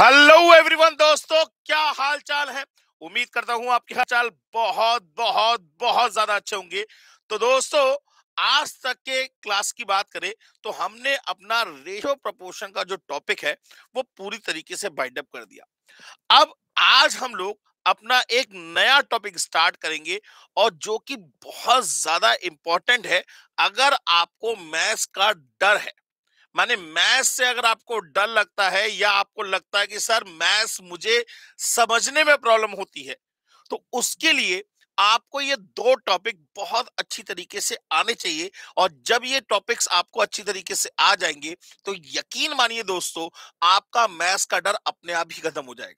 Hello everyone दोस्तों क्या हाल चाल है उम्मीद करता हूं आपके हाल चाल बहुत बहुत बहुत ज्यादा अच्छे होंगे तो दोस्तों आज तक के क्लास की बात करें तो हमने अपना रेशो प्रपोर्शन का जो टॉपिक है वो पूरी तरीके से बाइंड अप कर दिया अब आज हम लोग अपना एक नया टॉपिक स्टार्ट करेंगे और जो कि बहुत ज्यादा इंपॉर्टेंट है अगर आपको मैथ्स का डर है माने मैथ्स से अगर आपको डर लगता है या आपको लगता है कि सर मैथ्स मुझे समझने में प्रॉब्लम होती है तो उसके लिए आपको ये दो टॉपिक बहुत अच्छी तरीके से आने चाहिए और जब ये टॉपिक्स आपको अच्छी तरीके से आ जाएंगे तो यकीन मानिए दोस्तों आपका मैथ्स का डर अपने आप ही खत्म हो जाएगा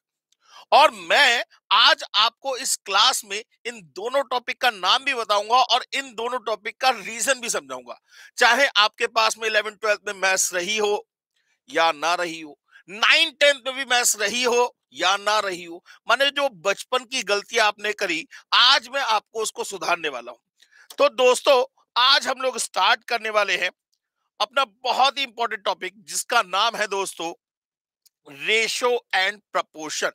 और मैं आज आपको इस क्लास में इन दोनों टॉपिक का नाम भी बताऊंगा और इन दोनों टॉपिक का रीजन भी समझाऊंगा चाहे आपके पास में इलेवन ट्वेल्थ में मैथ्स रही हो या ना रही हो नाइन टेंथ में भी मैथ्स रही हो या ना रही हो माने जो बचपन की गलतियां आपने करी आज मैं आपको उसको सुधारने वाला हूं तो दोस्तों आज हम लोग स्टार्ट करने वाले हैं अपना बहुत ही इंपॉर्टेंट टॉपिक जिसका नाम है दोस्तों रेशो एंड प्रपोर्शन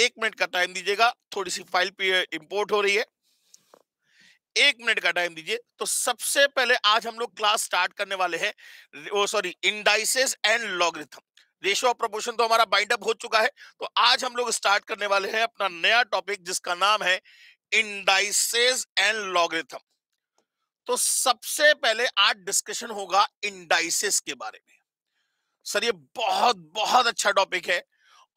एक मिनट का टाइम दीजिएगा थोड़ी सी फाइल पे इंपोर्ट हो रही है एक मिनट का टाइम दीजिए तो सबसे पहले आज हम लोग क्लास स्टार्ट करने वाले हैं वो sorry indices and logarithm ratio of proportion तो हमारा बाइंड अप हो चुका है तो आज हम लोग स्टार्ट करने वाले हैं अपना नया टॉपिक जिसका नाम है इंडाइसेस एंड लॉगरिथम तो सबसे पहले आज डिस्कशन होगा इंडाइसेस के बारे में सर ये बहुत बहुत अच्छा टॉपिक है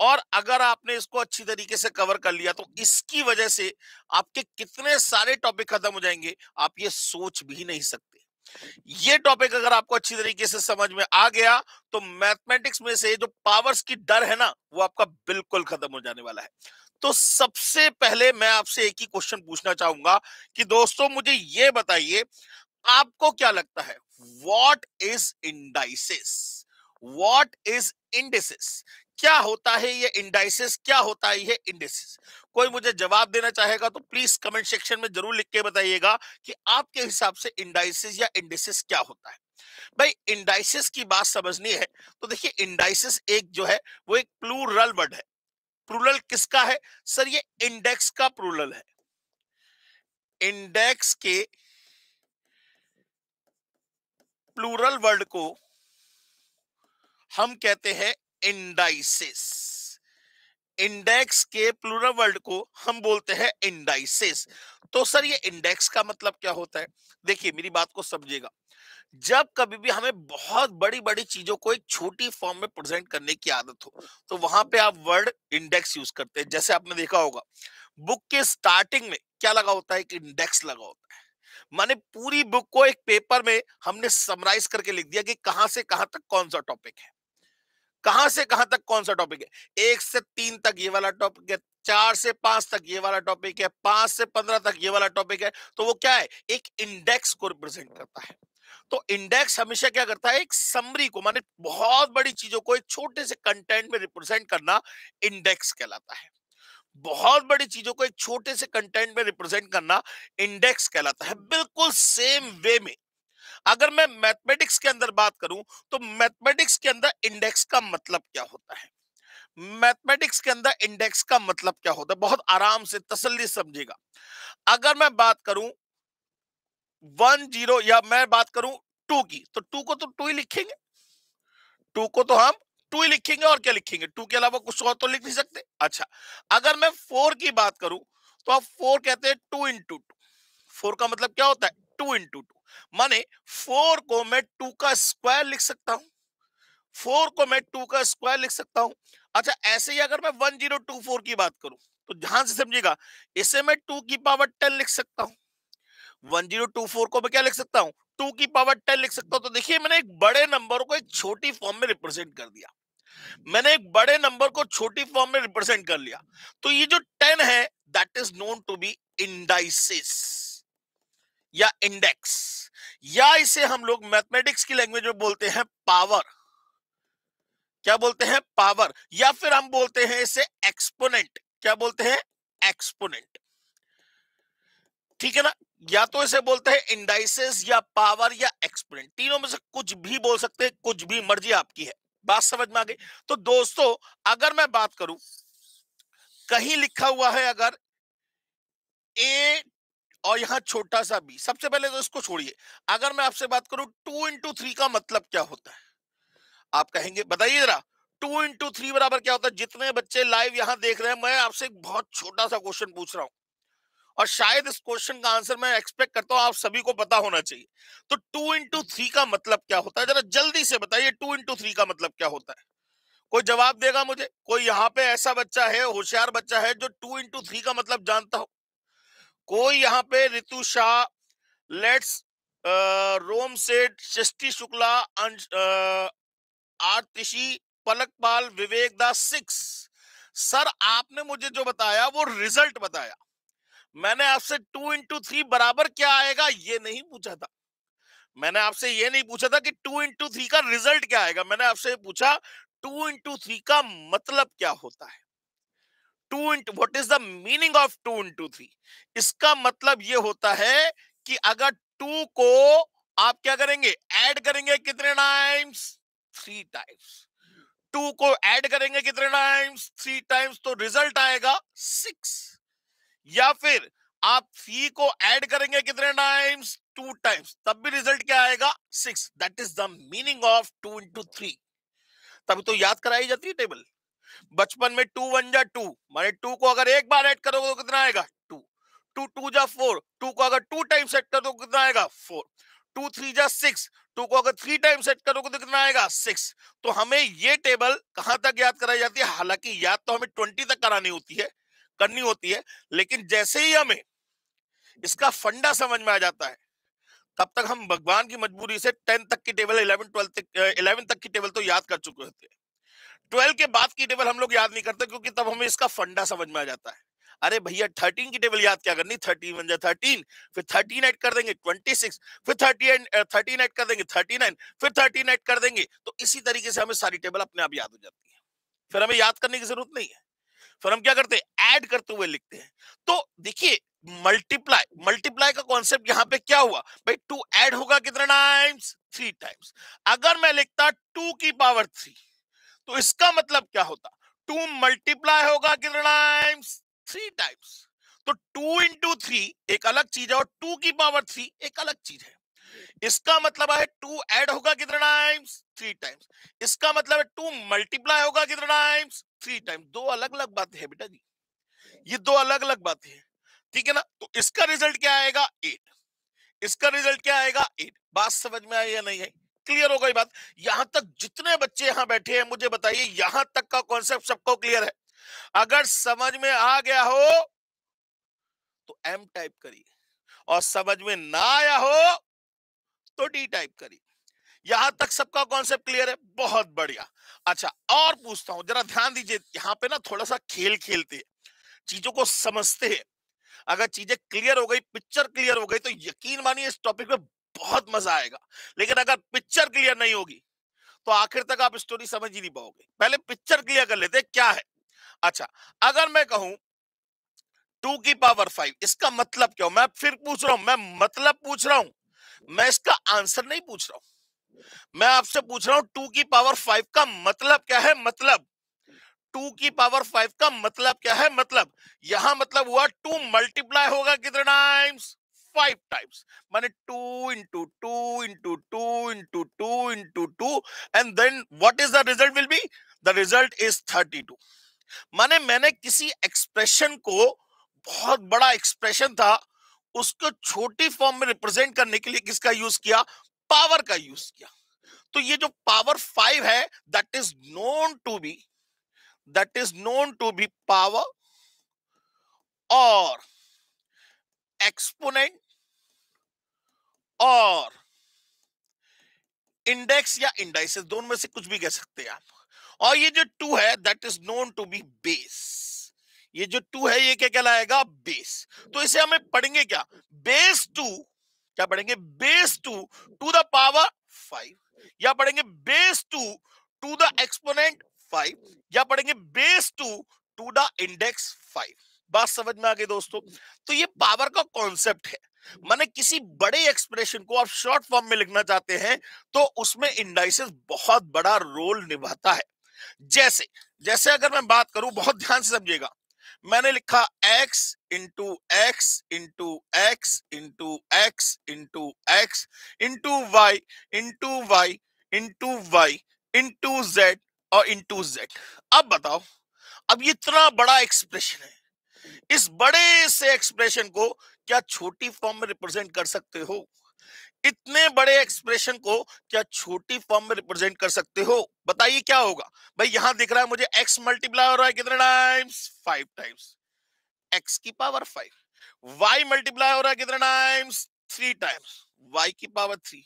और अगर आपने इसको अच्छी तरीके से कवर कर लिया तो इसकी वजह से आपके कितने सारे टॉपिक खत्म हो जाएंगे आप ये सोच भी नहीं सकते ये टॉपिक अगर आपको अच्छी तरीके से समझ में आ गया तो मैथमेटिक्स में से जो पावर्स की डर है ना वो आपका बिल्कुल खत्म हो जाने वाला है तो सबसे पहले मैं आपसे एक ही क्वेश्चन पूछना चाहूंगा कि दोस्तों मुझे ये बताइए आपको क्या लगता है what is indices what is indices क्या होता है ये इंडाइसिस क्या होता है ये इंडेसिस कोई मुझे जवाब देना चाहेगा तो प्लीज कमेंट सेक्शन में जरूर लिख के बताइएगा कि आपके हिसाब से इंडाइसिस या इंडेसिस क्या होता है भाई इंडाइसिस की बात समझनी है तो देखिए इंडाइसिस एक जो है वो एक प्लूरल वर्ड है प्लूरल किसका है सर ये इंडेक्स का प्लूरल है इंडेक्स के प्लूरल वर्ड को हम कहते हैं इंडाइसिस इंडेक्स के प्लूरल वर्ड को हम बोलते हैं इंडाइसिस तो सर ये इंडेक्स का मतलब क्या होता है देखिए मेरी बात को समझिएगा जब कभी भी हमें बहुत बड़ी बड़ी चीजों को एक छोटी फॉर्म में प्रेजेंट करने की आदत हो तो वहां पे आप वर्ड इंडेक्स यूज करते हैं जैसे आपने देखा होगा बुक के स्टार्टिंग में क्या लगा होता है एक इंडेक्स लगा होता है माने पूरी बुक को एक पेपर में हमने समराइज करके लिख दिया कि कहां से कहां तक कौन सा टॉपिक है कहां से कहां तक कौन सा टॉपिक है एक से तीन तक ये वाला टॉपिक है चार से पांच तक ये वाला टॉपिक है पांच से पंद्रह तक ये वाला टॉपिक है तो वो क्या है एक इंडेक्स को रिप्रेजेंट करता है तो इंडेक्स हमेशा क्या करता है एक समरी को माने बहुत बड़ी चीजों को एक छोटे से कंटेंट में रिप्रेजेंट करना इंडेक्स कहलाता है बहुत बड़ी चीजों को एक छोटे से कंटेंट में रिप्रेजेंट करना इंडेक्स कहलाता है बिल्कुल सेम वे में अगर मैं मैथमेटिक्स के अंदर बात करूं तो मैथमेटिक्स के अंदर इंडेक्स का मतलब क्या होता है मैथमेटिक्स के अंदर इंडेक्स का मतलब क्या होता है बहुत आराम से तसल्ली समझेगा अगर मैं बात करूं वन जीरो या मैं बात करूं टू की तो टू को तो टू ही लिखेंगे टू को तो हम टू ही लिखेंगे और क्या लिखेंगे टू के अलावा कुछ और तो लिख नहीं सकते अच्छा अगर मैं फोर की बात करूं तो आप फोर कहते हैं टू इंटू टू फोर का मतलब क्या होता है टू इंटू टू माने फोर को मैं टू का स्क्वायर लिख सकता हूं फोर को मैं टू का स्क्वायर लिख सकता हूं अच्छा ऐसे ही अगर मैं वन जीरो टू फोर की बात करूं तो ध्यान से समझिएगा इसे मैं टू की पावर टेन लिख सकता हूं वन जीरो टू फोर को मैं क्या लिख सकता हूं टू की पावर टेन लिख सकता हूं तो देखिए मैंने एक बड़े नंबर को एक छोटी फॉर्म में रिप्रेजेंट कर दिया मैंने एक बड़े नंबर को छोटी फॉर्म में रिप्रेजेंट कर लिया तो ये जो टेन है that is known to be indices या इंडेक्स या इसे हम लोग मैथमेटिक्स की लैंग्वेज में बोलते हैं पावर क्या बोलते हैं पावर या फिर हम बोलते हैं इसे एक्सपोनेंट क्या बोलते हैं एक्सपोनेंट ठीक है ना या तो इसे बोलते हैं इंडाइसेस या पावर या एक्सपोनेंट तीनों में से कुछ भी बोल सकते हैं कुछ भी मर्जी आपकी है बात समझ में आ गई तो दोस्तों अगर मैं बात करूं कहीं लिखा हुआ है अगर ए और यहाँ छोटा सा बी सबसे पहले तो इसको छोड़िए अगर मैं आपसे बात करूं टू इंटू थ्री का मतलब क्या होता है आप कहेंगे बताइए जरा टू इंटू थ्री बराबर क्या होता है जितने बच्चे लाइव यहाँ देख रहे हैं मैं आपसे एक बहुत छोटा सा क्वेश्चन पूछ रहा हूँ और शायद इस क्वेश्चन का आंसर मैं एक्सपेक्ट करता हूँ आप सभी को पता होना चाहिए तो टू इंटू थ्री का मतलब क्या होता है जरा जल्दी से बताइए टू इंटू थ्री का मतलब क्या होता है कोई जवाब देगा मुझे कोई यहाँ पे ऐसा बच्चा है होशियार बच्चा है जो टू इंटू थ्री का मतलब जानता हो कोई यहाँ पे ऋतु शाह लेट्स रोम सेठ शि शुक्ला आरतिशी पलक पाल विवेक दास सिक्स सर आपने मुझे जो बताया वो रिजल्ट बताया मैंने आपसे टू इंटू थ्री बराबर क्या आएगा ये नहीं पूछा था मैंने आपसे ये नहीं पूछा था कि टू इंटू थ्री का रिजल्ट क्या आएगा मैंने आपसे पूछा टू इंटू थ्री का मतलब क्या होता है two into what is the meaning of two into three इसका मतलब ये होता है कि अगर टू को आप क्या करेंगे ऐड करेंगे कितने टाइम्स थ्री टाइम्स टू को ऐड करेंगे कितने टाइम्स थ्री टाइम्स तो रिजल्ट आएगा सिक्स या फिर आप थ्री को ऐड करेंगे कितने टाइम्स टू टाइम्स तब भी रिजल्ट क्या आएगा six that is the meaning of two into three तभी तो याद कराई जाती है टेबल बचपन में टू वन जा टू माने टू को अगर एक बार ऐड करोगे तो कितना आएगा टू टू टू जा फोर टू को अगर टू टाइम सेट करो तो कितना आएगा फोर टू थ्री जा सिक्स टू को अगर थ्री टाइम सेट करोगे तो कितना आएगा सिक्स तो हमें ये टेबल कहां तक याद कराई जाती है हालांकि याद तो हमें ट्वेंटी तक करानी होती है करनी होती है लेकिन जैसे ही हमें इसका फंडा समझ में आ जाता है तब तक हम भगवान की मजबूरी से टेन तक की टेबल इलेवन ट्वेल्थ इलेवन तक की टेबल तो याद कर चुके होते हैं ट्वेल्व के बाद की टेबल हम लोग याद नहीं करते क्योंकि तब हमें इसका फंडा समझ में आ जाता है अरे भैया थर्टीन की टेबल याद क्या करनी थर्टी वन थर्टीन फिर थर्टीन एड कर देंगे ट्वेंटी सिक्स फिर थर्टी एड थर्टीन एड कर देंगे थर्टी नाइन फिर थर्टीन एड कर देंगे तो इसी तरीके से हमें सारी टेबल अपने आप याद हो जाती है फिर हमें याद करने की जरूरत नहीं है फिर हम क्या करते हैं ऐड करते हुए लिखते हैं तो देखिए मल्टीप्लाई मल्टीप्लाई का कॉन्सेप्ट यहाँ पे क्या हुआ भाई टू एड होगा कितना टाइम्स थ्री टाइम्स अगर मैं लिखता टू की पावर थ्री तो इसका मतलब क्या होता टू मल्टीप्लाई होगा कितने टाइम्स थ्री टाइम्स तो टू इंटू थ्री एक अलग चीज है और टू की पावर थ्री एक अलग चीज है इसका मतलब है टू एड होगा कितने टाइम्स थ्री टाइम्स इसका मतलब है टू मल्टीप्लाई होगा कितने टाइम्स थ्री टाइम्स दो अलग अलग बातें हैं बेटा जी ये दो अलग अलग बातें हैं ठीक है ना तो इसका रिजल्ट क्या आएगा एट इसका रिजल्ट क्या आएगा एट बात समझ में आई या नहीं आई क्लियर होगा ये बात यहां तक जितने बच्चे यहां बैठे हैं मुझे बताइए यहां तक का कॉन्सेप्ट सबको क्लियर है अगर समझ में आ गया हो तो एम टाइप करिए और समझ में ना आया हो तो डी टाइप करिए यहां तक सबका कॉन्सेप्ट क्लियर है बहुत बढ़िया अच्छा और पूछता हूं जरा ध्यान दीजिए यहां पे ना थोड़ा सा खेल खेलते हैं चीजों को समझते हैं अगर चीजें क्लियर हो गई पिक्चर क्लियर हो गई तो यकीन मानिए इस टॉपिक पे बहुत मजा आएगा लेकिन अगर पिक्चर क्लियर नहीं होगी तो आखिर तक आप स्टोरी समझ ही नहीं पाओगे पहले पिक्चर क्लियर कर लेते क्या है अच्छा अगर मैं कहूं टू की पावर फाइव इसका मतलब क्या हो मैं फिर पूछ रहा हूं मैं मतलब पूछ रहा हूं मैं इसका आंसर नहीं पूछ रहा हूं मैं आपसे पूछ रहा हूं टू की पावर फाइव का मतलब क्या है मतलब टू की पावर फाइव का मतलब क्या है मतलब यहां मतलब हुआ टू मल्टीप्लाई होगा कितने टाइम्स फाइव टाइम्स माने two into two into two into two into two and then what is the result will be the result is thirty two माने मैंने किसी एक्सप्रेशन को बहुत बड़ा एक्सप्रेशन था उसको छोटी फॉर्म में रिप्रेजेंट करने के लिए किसका यूज किया पावर का यूज किया तो ये जो पावर फाइव है that is known to be that is known to be power और एक्सपोनेंट और इंडेक्स या इंडाइसेस दोनों में से कुछ भी कह सकते हैं आप और ये जो टू है that is known to be base ये जो टू है ये क्या कहलाएगा बेस तो इसे हमें पढ़ेंगे क्या बेस टू क्या पढ़ेंगे base two to the power five या पढ़ेंगे base two to the exponent five या पढ़ेंगे base two to the index five बात समझ में आ गई दोस्तों तो ये पावर का कॉन्सेप्ट है माने किसी बड़े एक्सप्रेशन को आप शॉर्ट फॉर्म में लिखना चाहते हैं तो उसमें इंडाइसिस बहुत बड़ा रोल निभाता है जैसे जैसे अगर मैं बात करूं बहुत ध्यान से समझिएगा मैंने लिखा x into x into x into x into x into y into y into y into z और इंटू जेड अब बताओ अब इतना बड़ा एक्सप्रेशन है इस बड़े से एक्सप्रेशन को क्या छोटी फॉर्म में रिप्रेजेंट कर सकते हो इतने बड़े एक्सप्रेशन को क्या छोटी फॉर्म में रिप्रेजेंट कर सकते हो बताइए क्या होगा भाई यहां दिख रहा है मुझे एक्स मल्टीप्लाई हो रहा है कितने टाइम्स फाइव टाइम्स एक्स की पावर फाइव वाई मल्टीप्लाई हो रहा है कितने टाइम्स थ्री टाइम्स वाई की पावर थ्री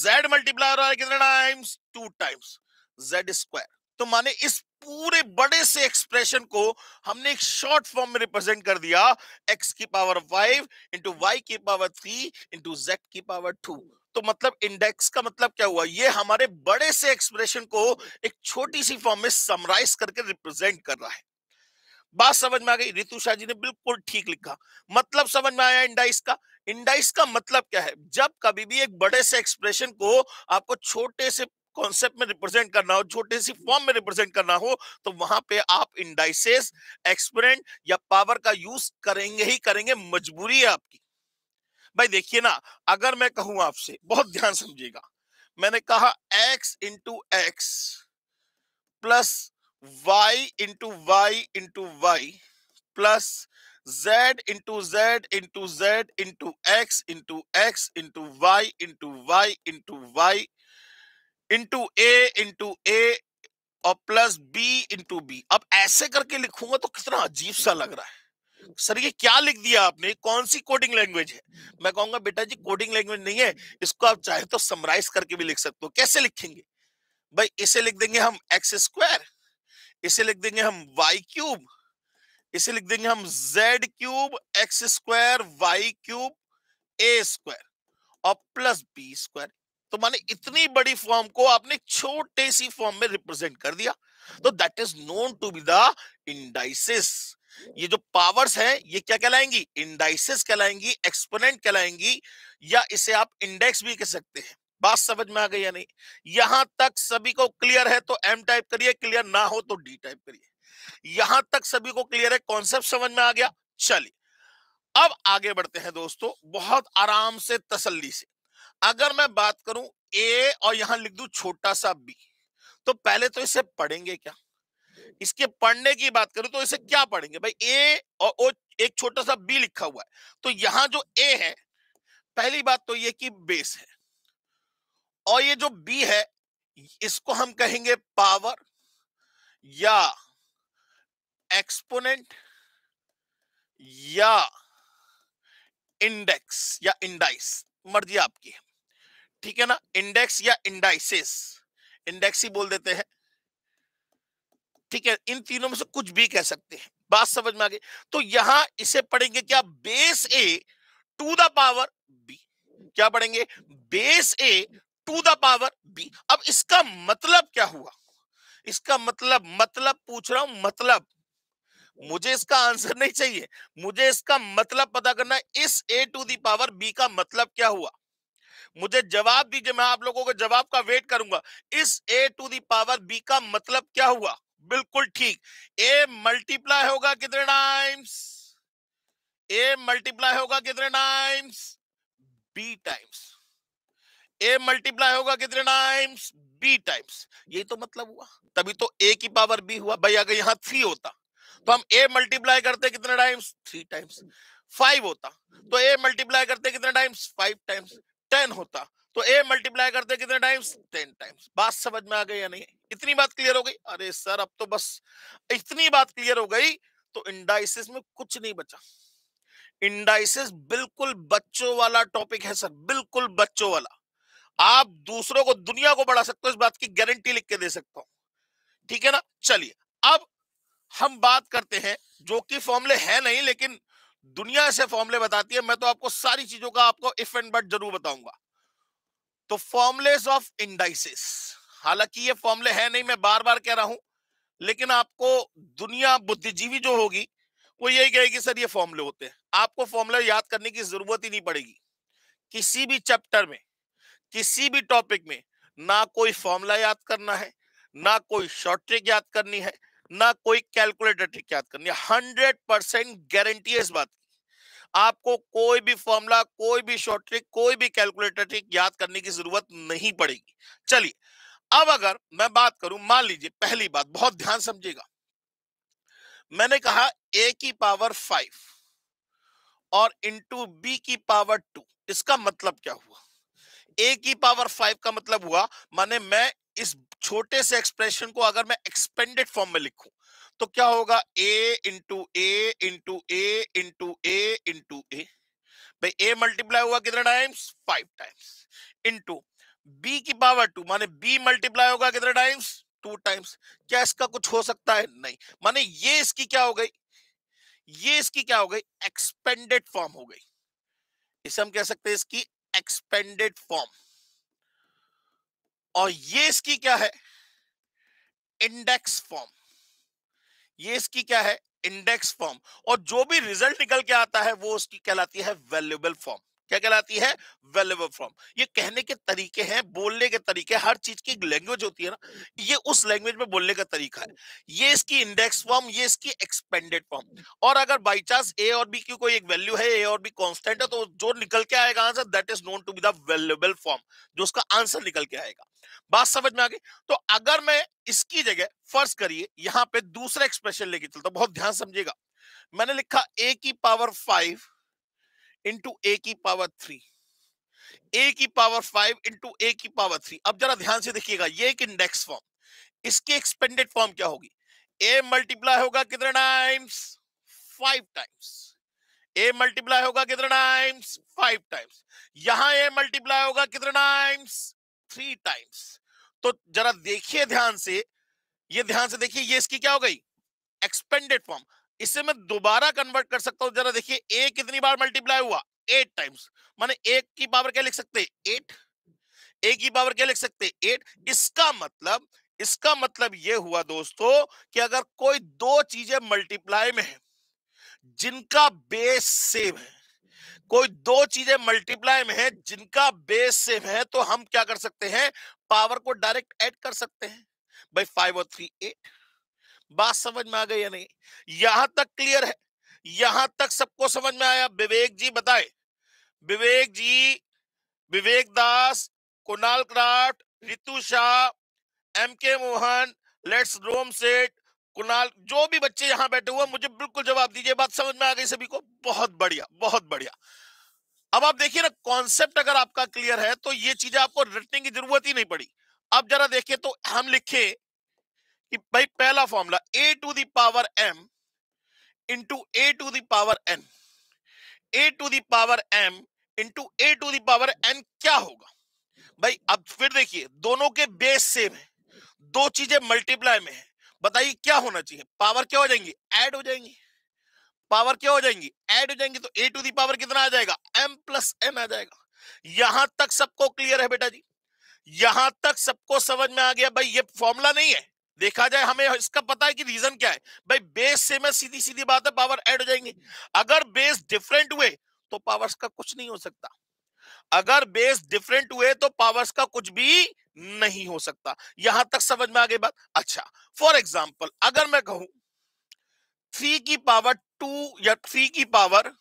जेड मल्टीप्लाई हो रहा है कितने times two times z square तो माने इस पूरे बड़े से एक्सप्रेशन को हमने एक शॉर्ट फॉर्म में रिप्रेजेंट कर दिया एक्स की पावर फाइव इंटू वाई की पावर थ्री इंटू जेड की पावर टू तो मतलब इंडेक्स का मतलब क्या हुआ ये हमारे बड़े से एक्सप्रेशन को एक छोटी सी फॉर्म में समराइज करके रिप्रेजेंट कर रहा है बात समझ में आ गई रितु शाह जी ने बिल्कुल ठीक लिखा मतलब समझ में आया इंडाइस का इंडाइस का मतलब क्या है जब कभी भी एक बड़े से एक्सप्रेशन को आपको छोटे से कॉन्सेप्ट में रिप्रेजेंट करना हो छोटे सी फॉर्म में रिप्रेजेंट करना हो तो वहां पे आप इंडाइसेस एक्सपेरिमेंट या पावर का यूज करेंगे ही करेंगे मजबूरी है आपकी भाई देखिए ना अगर मैं कहूं आपसे बहुत ध्यान समझिएगा मैंने कहा x into x plus y into y into y plus z into z into z into x into x into y into y into y into a into a और प्लस बी इंटू बी अब ऐसे करके लिखूंगा तो कितना अजीब सा लग रहा है सर ये क्या लिख दिया आपने कौन सी कोडिंग लैंग्वेज है मैं कहूंगा बेटा जी कोडिंग लैंग्वेज नहीं है इसको आप चाहे तो समराइज करके भी लिख सकते हो कैसे लिखेंगे भाई इसे लिख देंगे हम एक्स स्क्वायर इसे लिख देंगे हम वाई क्यूब इसे लिख देंगे हम z cube x square y cube a square और प्लस बी स्क्वायर तो माने इतनी बड़ी फॉर्म को आपने छोटे सी फॉर्म में रिप्रेजेंट कर दिया तो that is known to be the indices ये जो पावर्स हैं ये क्या कहलाएंगी इंडाइसिस कहलाएंगी एक्सपोनेंट कहलाएंगी या इसे आप इंडेक्स भी कह सकते हैं बात समझ में आ गई या नहीं यहां तक सभी को क्लियर है तो एम टाइप करिए क्लियर ना हो तो डी टाइप करिए यहां तक सभी को क्लियर है कॉन्सेप्ट समझ में आ गया चलिए अब आगे बढ़ते हैं दोस्तों बहुत आराम से तसल्ली से अगर मैं बात करूं ए और यहां लिख दू छोटा सा बी तो पहले तो इसे पढ़ेंगे क्या इसके पढ़ने की बात करूं तो इसे क्या पढ़ेंगे भाई ए और ओ एक छोटा सा बी लिखा हुआ है तो यहां जो ए है पहली बात तो ये कि बेस है और ये जो बी है इसको हम कहेंगे पावर या एक्सपोनेंट या इंडेक्स या इंडाइस मर्जी आपकी है ठीक है ना इंडेक्स या इंडाइसिस इंडेक्स ही बोल देते हैं ठीक है इन तीनों में से कुछ भी कह सकते हैं बात समझ में आ गई तो यहां इसे पढ़ेंगे क्या base a to the power b क्या पढ़ेंगे base a to the power b अब इसका मतलब क्या हुआ इसका मतलब मतलब पूछ रहा हूं मतलब मुझे इसका आंसर नहीं चाहिए मुझे इसका मतलब पता करना इस ए टू दावर बी का मतलब क्या हुआ मुझे जवाब दीजिए मैं आप लोगों के जवाब का वेट करूंगा इस a to the power b का मतलब क्या हुआ बिल्कुल ठीक ए मल्टीप्लाई होगा कितने टाइम्स ए मल्टीप्लाई होगा कितने times b times a multiply होगा कितने टाइम्स बी टाइम्स यही तो मतलब हुआ तभी तो ए की पावर बी हुआ भाई अगर यहां थ्री होता तो हम ए मल्टीप्लाई करते कितने टाइम्स थ्री टाइम्स फाइव होता तो ए मल्टीप्लाई करते कितने टाइम्स फाइव टाइम्स टेन होता तो ए मल्टीप्लाई करते कितने टाइम्स टेन टाइम्स बात समझ में आ गई या नहीं इतनी बात क्लियर हो गई अरे सर अब तो बस इतनी बात क्लियर हो गई तो इंडाइसिस में कुछ नहीं बचा इंडाइसिस बिल्कुल बच्चों वाला टॉपिक है सर बिल्कुल बच्चों वाला आप दूसरों को दुनिया को बढ़ा सकते हो इस बात की गारंटी लिख के दे सकता हूं ठीक है ना चलिए अब हम बात करते हैं जो कि फॉर्मूले है नहीं लेकिन दुनिया ऐसे फॉर्मुले बताती है मैं तो आपको सारी चीजों का आपको इफ एंड बट जरूर बताऊंगा तो फॉर्मुलेस ऑफ इंडाइसिस हालांकि ये फॉर्मुले है नहीं मैं बार बार कह रहा हूं लेकिन आपको दुनिया बुद्धिजीवी जो होगी वो यही कहेगी सर ये फॉर्मुले होते हैं आपको फॉर्मुले याद करने की जरूरत ही नहीं पड़ेगी किसी भी चैप्टर में किसी भी टॉपिक में ना कोई फॉर्मूला याद करना है ना कोई शॉर्ट ट्रिक याद करनी है ना कोई कैलकुलेटर ट्रिक याद करनी हंड्रेड परसेंट गारंटी है इस बात की आपको कोई भी फॉर्मूला कोई भी शॉर्ट ट्रिक कोई भी कैलकुलेटर ट्रिक याद करने की जरूरत नहीं पड़ेगी चलिए अब अगर मैं बात करूं मान लीजिए पहली बात बहुत ध्यान समझिएगा मैंने कहा ए की पावर फाइव और इंटू बी की पावर टू इसका मतलब क्या हुआ ए की पावर फाइव का मतलब हुआ माने मैं इस छोटे से एक्सप्रेशन को अगर मैं एक्सपेंडेड फॉर्म में लिखूं तो क्या होगा a into a into a into a into a भाई ए मल्टीप्लाई हुआ कितने times five times into b की पावर टू माने बी मल्टीप्लाई होगा कितने टाइम्स टू टाइम्स क्या इसका कुछ हो सकता है नहीं माने ये इसकी क्या हो गई ये इसकी क्या हो गई एक्सपेंडेड फॉर्म हो गई इसे हम कह सकते हैं इसकी एक्सपेंडेड फॉर्म और ये इसकी क्या है इंडेक्स फॉर्म ये इसकी क्या है इंडेक्स फॉर्म और जो भी रिजल्ट निकल के आता है वो उसकी कहलाती है वैल्यूएबल फॉर्म क्या कहलाती है वेलेबल फॉर्म ये कहने के तरीके हैं बोलने के तरीके हर चीज की लैंग्वेज होती है ना ये उस लैंग्वेज में बोलने का तरीका है ये इसकी इंडेक्स फॉर्म ये इसकी एक्सपेंडेड फॉर्म और अगर बाई चांस ए और बी की कोई एक वैल्यू है ए और बी कॉन्स्टेंट है तो जो निकल के आएगा answer that is known to be the valuable form जो उसका आंसर निकल के आएगा बात समझ में आ गई तो अगर मैं इसकी जगह फर्स्ट करिए यहां पे दूसरा एक्सप्रेशन लेके चलता बहुत ध्यान समझिएगा मैंने लिखा ए की पावर फाइव इंटू ए की पावर थ्री ए की पावर फाइव इंटू ए की पावर थ्री अब जरा ध्यान से देखिएगा ये एक इंडेक्स फॉर्म इसकी एक्सपेंडेड फॉर्म क्या होगी ए मल्टीप्लाई होगा कितने times five times a multiply होगा कितने टाइम्स फाइव टाइम्स यहां ए मल्टीप्लाई होगा कितने टाइम्स थ्री टाइम्स तो जरा देखिए ध्यान से ये ध्यान से देखिए ये इसकी क्या हो गई एक्सपेंडेड फॉर्म इसे मैं दोबारा कन्वर्ट कर सकता हूं जरा देखिए ए कितनी बार मल्टीप्लाई हुआ एट टाइम्स माने एक की पावर क्या लिख सकते एट ए की पावर क्या लिख सकते एट इसका मतलब इसका मतलब यह हुआ दोस्तों कि अगर कोई दो चीजें मल्टीप्लाई में है जिनका बेस सेम है कोई दो चीजें मल्टीप्लाई में है जिनका बेस सेम है तो हम क्या कर सकते हैं पावर को डायरेक्ट ऐड कर सकते हैं भाई फाइव और थ्री एट बात समझ में आ गई या नहीं यहां तक क्लियर है यहां तक सबको समझ में आया विवेक जी बताए Vivek ji Vivek Das Kunal Kraft Ritu Shah M K Mohan let's Rom सेठ कुणाल जो भी बच्चे यहां बैठे हुए मुझे बिल्कुल जवाब दीजिए बात समझ में आ गई सभी को बहुत बढ़िया बहुत बढ़िया अब आप देखिए ना कॉन्सेप्ट अगर आपका क्लियर है तो ये चीजें आपको रटने की जरूरत ही नहीं पड़ी अब जरा देखिए तो हम लिखे कि भाई पहला formula a to the power m into a to the power n a to the power m into a to the power n क्या होगा भाई अब फिर देखिए दोनों के बेस सेम है दो चीजें मल्टीप्लाई में है बताइए क्या होना चाहिए पावर क्या हो जाएंगी एड हो जाएंगी पावर क्या हो जाएंगी एड हो जाएंगी तो ए टू दी पावर कितना आ जाएगा एम प्लस एन आ जाएगा यहां तक सबको क्लियर है बेटा जी यहां तक सबको समझ में आ गया भाई ये फॉर्मूला नहीं है देखा जाए हमें इसका पता है कि रीजन क्या है भाई बेस से मैं सीधी सीधी बात है पावर ऐड हो जाएंगे अगर बेस डिफरेंट हुए तो पावर्स का कुछ नहीं हो सकता अगर बेस डिफरेंट हुए तो पावर्स का कुछ भी नहीं हो सकता यहां तक समझ में आ गई बात अच्छा फॉर एग्जाम्पल अगर मैं कहूं थ्री की पावर टू या थ्री की पावर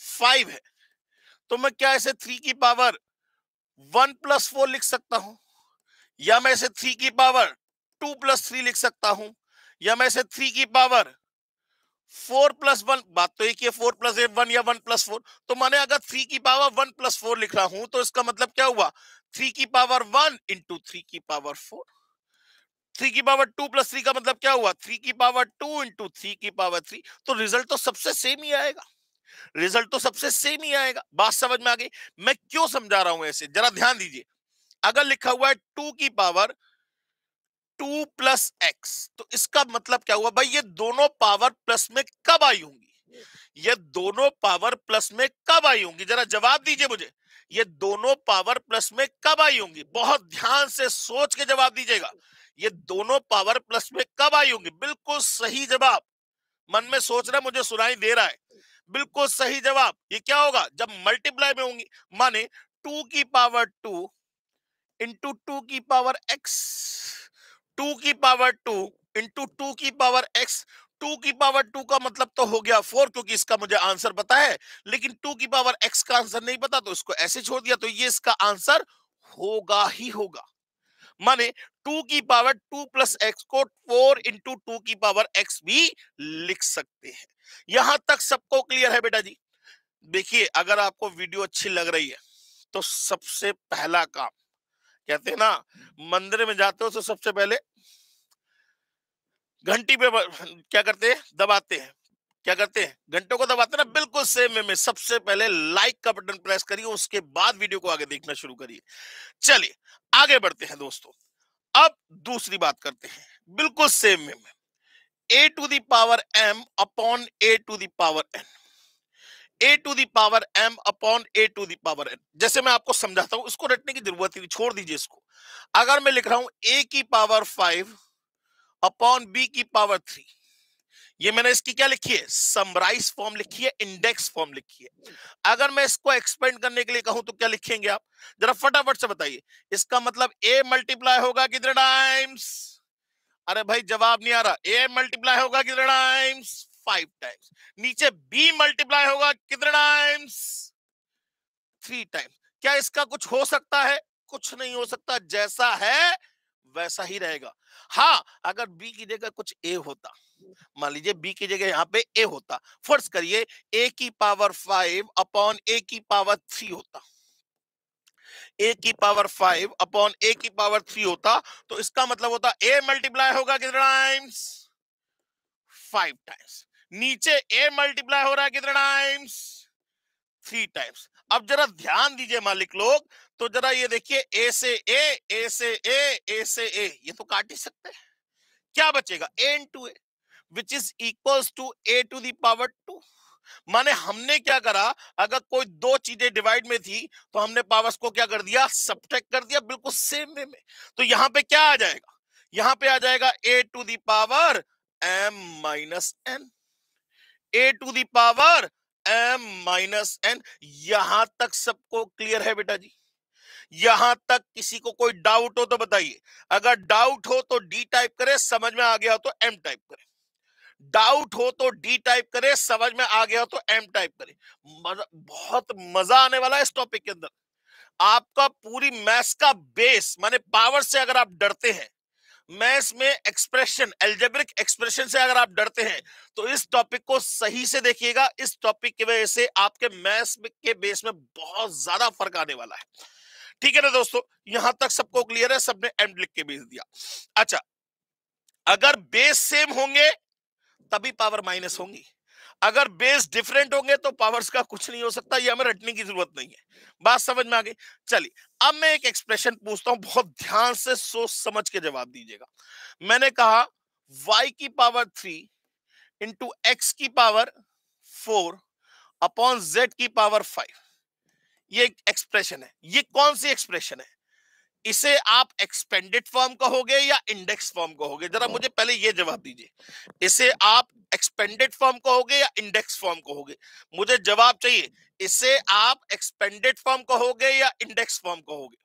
फाइव है तो मैं क्या ऐसे थ्री की पावर वन प्लस फोर लिख सकता हूं या मैं इसे थ्री की पावर टू प्लस थ्री लिख सकता हूं या मैं इसे थ्री की पावर फोर प्लस वन बात तो एक ही फोर प्लस एट वन या वन प्लस फोर तो मैंने अगर थ्री की पावर वन प्लस फोर लिख रहा हूं तो इसका मतलब क्या हुआ थ्री की पावर वन इंटू थ्री की पावर फोर थ्री की पावर टू प्लस थ्री का मतलब क्या हुआ थ्री की पावर टू इंटू थ्री की पावर थ्री तो रिजल्ट तो सबसे सेम ही आएगा रिजल्ट तो सबसे सेम ही आएगा बात समझ में आ गई मैं क्यों समझा रहा हूं ऐसे जरा ध्यान दीजिए अगर लिखा हुआ है टू की पावर टू प्लस एक्स तो इसका मतलब क्या हुआ भाई ये दोनों पावर प्लस में कब आई होंगी ये दोनों पावर प्लस में कब आई होंगी जरा जवाब दीजिए मुझे ये दोनों पावर प्लस में कब आई होंगी बहुत ध्यान से सोच के जवाब दीजिएगा ये दोनों पावर प्लस में कब आई होंगी बिल्कुल सही जवाब मन में सोच रहा मुझे सुनाई दे रहा है बिल्कुल सही जवाब ये क्या होगा जब मल्टीप्लाई में होंगी माने टू की पावर टू इंटू टू की पावर एक्स टू की पावर टू इंटू टू की पावर एक्स टू की पावर टू का मतलब तो हो गया फोर क्योंकि इसका मुझे आंसर पता है लेकिन टू की पावर एक्स का आंसर नहीं पता तो इसको ऐसे छोड़ दिया तो ये इसका आंसर होगा ही होगा माने टू की पावर टू प्लस एक्स को फोर इंटू टू की पावर एक्स भी लिख सकते हैं यहां तक सबको क्लियर है बेटा जी देखिए अगर आपको वीडियो अच्छी लग रही है तो सबसे पहला काम कहते हैं ना मंदिर में जाते हो तो सबसे पहले घंटी पे क्या करते हैं दबाते हैं क्या करते हैं घंटों को दबाते ना बिल्कुल सेम वे में सबसे पहले लाइक का बटन प्रेस करिए उसके बाद वीडियो को आगे देखना शुरू करिए चलिए आगे बढ़ते हैं दोस्तों अब दूसरी बात करते हैं बिल्कुल सेम वे में a to the power m upon a to the power n a to the power m upon a to the power n जैसे मैं आपको समझाता हूं इसको रटने की जरूरत ही नहीं छोड़ दीजिए इसको अगर मैं लिख रहा हूं ए की पावर फाइव अपॉन बी की पावर थ्री ये मैंने इसकी क्या लिखी है समराइज फॉर्म लिखी है इंडेक्स फॉर्म लिखी है अगर मैं इसको एक्सपेंड करने के लिए कहूं तो क्या लिखेंगे आप जरा फटाफट से बताइए इसका मतलब ए मल्टीप्लाई होगा कितने टाइम्स अरे भाई जवाब नहीं आ रहा ए मल्टीप्लाई होगा कितने टाइम्स फाइव टाइम्स नीचे बी मल्टीप्लाई होगा कितने टाइम्स थ्री टाइम्स क्या इसका कुछ हो सकता है कुछ नहीं हो सकता जैसा है वैसा ही रहेगा हाँ अगर बी की जगह कुछ ए होता मान लीजिए बी की जगह यहाँ पे ए होता फर्ज करिए ए की पावर फाइव अपॉन ए की पावर थ्री होता ए की पावर फाइव अपॉन ए की पावर थ्री होता तो इसका मतलब होता ए मल्टीप्लाई होगा कितने टाइम्स फाइव टाइम्स नीचे ए मल्टीप्लाई हो रहा है कितने टाइम्स थ्री टाइम्स अब जरा ध्यान दीजिए मालिक लोग तो जरा ये देखिए ए से ए ए से ए ए से ए ये तो काट ही सकते हैं क्या बचेगा a to a which is equal to a to the power two माने हमने क्या करा अगर कोई दो चीजें डिवाइड में थी तो हमने पावर्स को क्या कर दिया सब्ट्रैक्ट कर दिया बिल्कुल सेम वे में तो यहां पे क्या आ जाएगा यहां पे आ जाएगा a to the power m minus n a to the power m minus n यहां तक सबको क्लियर है बेटा जी यहां तक किसी को कोई डाउट हो तो बताइए अगर डाउट हो तो डी टाइप करें समझ में आ गया हो तो एम टाइप करें डाउट हो तो डी टाइप करें समझ में आ गया हो तो एम टाइप करें बहुत मजा आने वाला है इस टॉपिक के अंदर आपका पूरी मैथ्स का बेस माने पावर से अगर आप डरते हैं मैथ्स में एक्सप्रेशन एल्जेब्रिक एक्सप्रेशन से अगर आप डरते हैं तो इस टॉपिक को सही से देखिएगा इस टॉपिक की वजह से आपके मैथ्स के बेस में बहुत ज्यादा फर्क आने वाला है ठीक है ना दोस्तों यहां तक सबको क्लियर है सबने एम लिख के भेज दिया अच्छा अगर बेस सेम होंगे तभी पावर माइनस होंगी अगर बेस डिफरेंट होंगे तो पावर्स का कुछ नहीं हो सकता ये हमें रटने की जरूरत नहीं है बात समझ में आ गई चलिए अब मैं एक एक्सप्रेशन पूछता हूं बहुत ध्यान से सोच समझ के जवाब दीजिएगा मैंने कहा वाई की पावर थ्री इंटू एक्स की पावर फोर अपॉन जेड की पावर फाइव ये एक एक्सप्रेशन है ये कौन सी एक्सप्रेशन है इसे आप एक्सपेंडेड फॉर्म कहोगे या इंडेक्स फॉर्म कहोगे जरा मुझे पहले ये जवाब दीजिए इसे आप एक्सपेंडेड फॉर्म कहोगे या इंडेक्स फॉर्म कहोगे मुझे जवाब चाहिए इसे आप एक्सपेंडेड फॉर्म कहोगे या इंडेक्स फॉर्म कहोगे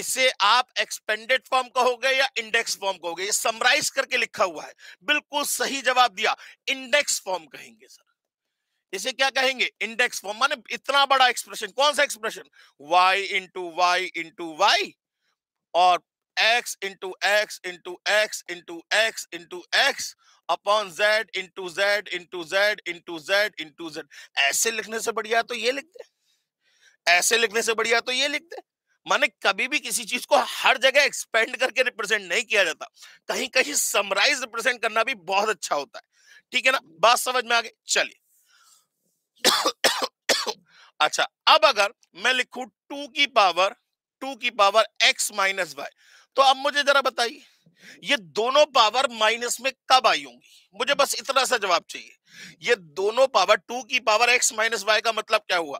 इसे आप एक्सपेंडेड फॉर्म कहोगे या इंडेक्स फॉर्म कहोगे ये समराइज करके लिखा हुआ है बिल्कुल सही जवाब दिया इंडेक्स फॉर्म कहेंगे सर इसे क्या कहेंगे इंडेक्स फॉर्म माने इतना बड़ा एक्सप्रेशन कौन सा expression y into y into y और x into x into x into x into x upon z into z into z into z into z ऐसे लिखने से बढ़िया तो ये लिख दे ऐसे लिखने से बढ़िया तो ये लिख दे माने कभी भी किसी चीज को हर जगह एक्सपेंड करके रिप्रेजेंट नहीं किया जाता कहीं कहीं समराइज रिप्रेजेंट करना भी बहुत अच्छा होता है ठीक है ना बात समझ में आ गई चलिए अच्छा अब अगर मैं लिखू टू की पावर टू की पावर एक्स माइनस वाई तो अब मुझे जरा बताइए ये दोनों पावर माइनस में कब आई होंगी मुझे बस इतना सा जवाब चाहिए ये दोनों पावर टू की पावर एक्स माइनस वाई का मतलब क्या हुआ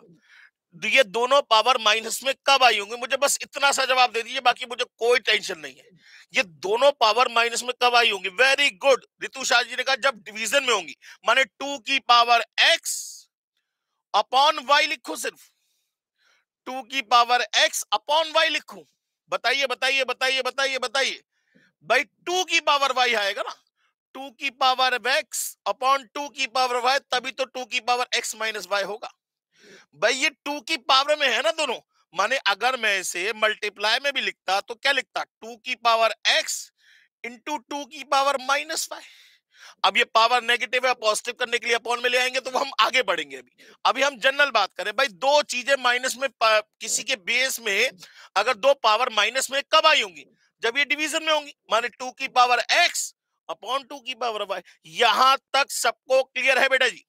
तो ये दोनों पावर माइनस में कब आई होंगी मुझे बस इतना सा जवाब दे दीजिए बाकी मुझे कोई टेंशन नहीं है ये दोनों पावर माइनस में कब आई होंगी वेरी गुड रितु शाह जी ने कहा जब डिवीजन में होंगी माने टू की पावर एक्स अपॉन वाई लिखो सिर्फ टू की पावर एक्स अपॉन वाई लिखू बताइए बताइए बताइए बताइए बताइए भाई टू की पावर वाई आएगा ना टू की पावर एक्स अपॉन टू की पावर वाई तभी तो टू की पावर एक्स माइनस वाई होगा भाई ये टू की पावर में है ना दोनों माने अगर मैं इसे मल्टीप्लाई में भी लिखता तो क्या लिखता टू की पावर एक्स इंटू टू की पावर माइनस वाई अब ये पावर नेगेटिव या पॉजिटिव करने के लिए अपॉन में ले आएंगे तो हम आगे बढ़ेंगे अभी अभी हम जनरल बात करें भाई दो चीजें माइनस में किसी के बेस में अगर दो पावर माइनस में कब आई होंगी जब ये डिवीजन में होंगी माने टू की पावर एक्स अपॉन टू की पावर वाई यहां तक सबको क्लियर है बेटा जी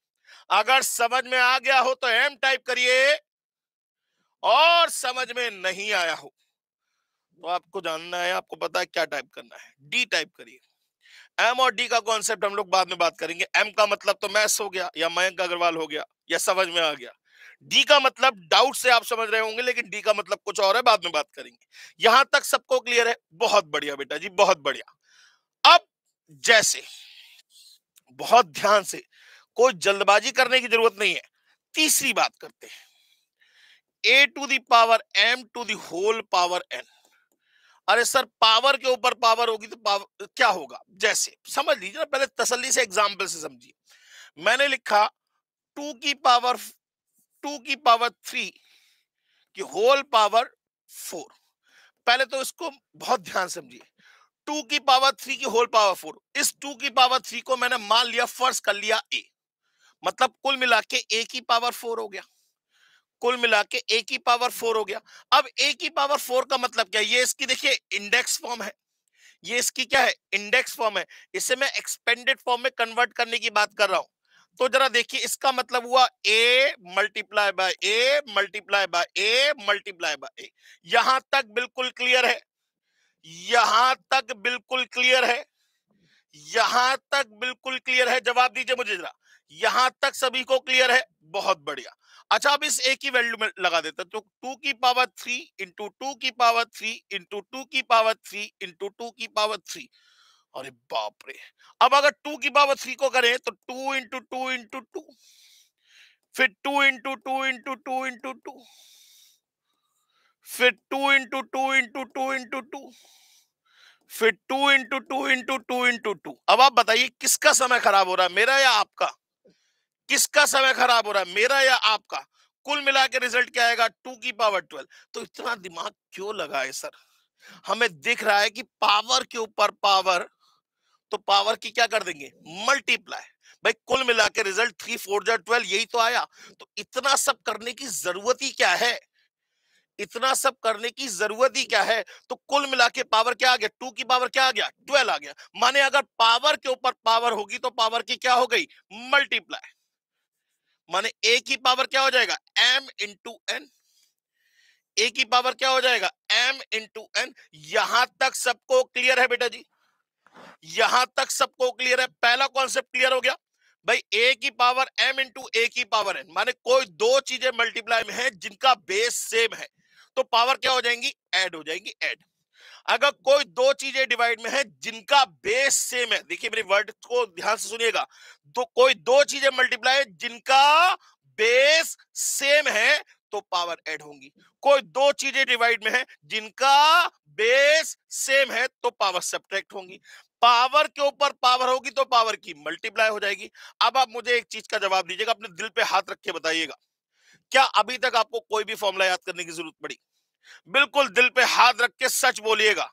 अगर समझ में आ गया हो तो एम टाइप करिए और समझ में नहीं आया हो तो आपको जानना है आपको पता है क्या टाइप करना है डी टाइप करिए एम और डी का कॉन्सेप्ट हम लोग बाद में बात करेंगे एम का मतलब तो मैस हो गया या मयंक अग्रवाल हो गया या समझ में आ गया डी का मतलब डाउट से आप समझ रहे होंगे लेकिन डी का मतलब कुछ और है बाद में बात करेंगे यहां तक सबको क्लियर है बहुत बढ़िया बेटा जी बहुत बढ़िया अब जैसे बहुत ध्यान से कोई जल्दबाजी करने की जरूरत नहीं है तीसरी बात करते हैं a to the power m to the whole power n अरे सर पावर के ऊपर पावर होगी तो पावर क्या होगा जैसे समझ लीजिए ना पहले तसली से एग्जाम्पल से समझिए मैंने लिखा टू की पावर टू की पावर थ्री की होल पावर फोर पहले तो इसको बहुत ध्यान समझिए टू की पावर थ्री की होल पावर फोर इस टू की पावर थ्री को मैंने मान लिया फर्स्ट कर लिया ए मतलब कुल मिला के ए की पावर फोर हो गया कुल मिला के ए की पावर फोर हो गया अब ए की पावर फोर का मतलब क्या ये इसकी देखिए इंडेक्स फॉर्म है ये इसकी क्या है इंडेक्स फॉर्म है इसे मैं एक्सपेंडेड फॉर्म में कन्वर्ट करने की बात कर रहा हूं तो जरा देखिए इसका मतलब हुआ a multiply by a multiply by a multiply by a यहां तक बिल्कुल क्लियर है यहां तक बिल्कुल क्लियर है यहां तक बिल्कुल क्लियर है जवाब दीजिए मुझे जरा यहां तक सभी को क्लियर है बहुत बढ़िया अच्छा अब इस ए की वैल्यू में लगा देता तो टू की पावर थ्री इंटू टू की पावर थ्री इंटू टू की पावर थ्री इंटू टू की पावर थ्री अरे बाप रे अब अगर टू की पावर थ्री को करें तो two into two into two फिर two into two into two into two फिर two into two into two into two फिर two into two into two into two अब आप बताइए किसका समय खराब हो रहा है मेरा या आपका किसका समय खराब हो रहा है मेरा या आपका कुल मिला के रिजल्ट क्या आएगा टू की पावर ट्वेल्व तो इतना दिमाग क्यों लगा है सर हमें दिख रहा है कि पावर के ऊपर पावर तो पावर की क्या कर देंगे मल्टीप्लाई भाई कुल मिला के रिजल्ट थ्री फोर जो ट्वेल्व यही तो आया तो इतना सब करने की जरूरत ही क्या है इतना सब करने की जरूरत ही क्या है तो कुल मिला के पावर क्या आ गया टू की पावर क्या आ गया ट्वेल्व आ गया माने अगर पावर के ऊपर पावर होगी तो पावर की क्या हो गई मल्टीप्लाई माने ए की पावर क्या हो जाएगा एम इंटू एन ए की पावर क्या हो जाएगा एम इंटू एन यहां तक सबको क्लियर है बेटा जी यहां तक सबको क्लियर है पहला कॉन्सेप्ट क्लियर हो गया भाई ए की पावर एम इंटू ए की पावर एन माने कोई दो चीजें मल्टीप्लाई में है जिनका बेस सेम है तो पावर क्या हो जाएंगी एड हो जाएंगी एड अगर कोई दो चीजें डिवाइड में है जिनका बेस सेम है देखिए मेरे वर्ड को ध्यान से सुनिएगा तो कोई दो चीजें मल्टीप्लाई जिनका बेस सेम है तो पावर ऐड होंगी कोई दो चीजें डिवाइड में है जिनका बेस सेम है तो पावर सब्ट्रैक्ट होंगी पावर के ऊपर पावर होगी तो पावर की मल्टीप्लाई हो जाएगी अब आप मुझे एक चीज का जवाब दीजिएगा अपने दिल पे हाथ रख के बताइएगा क्या अभी तक आपको कोई भी फॉर्मूला याद करने की जरूरत पड़ी बिल्कुल दिल पे हाथ रख के सच बोलिएगा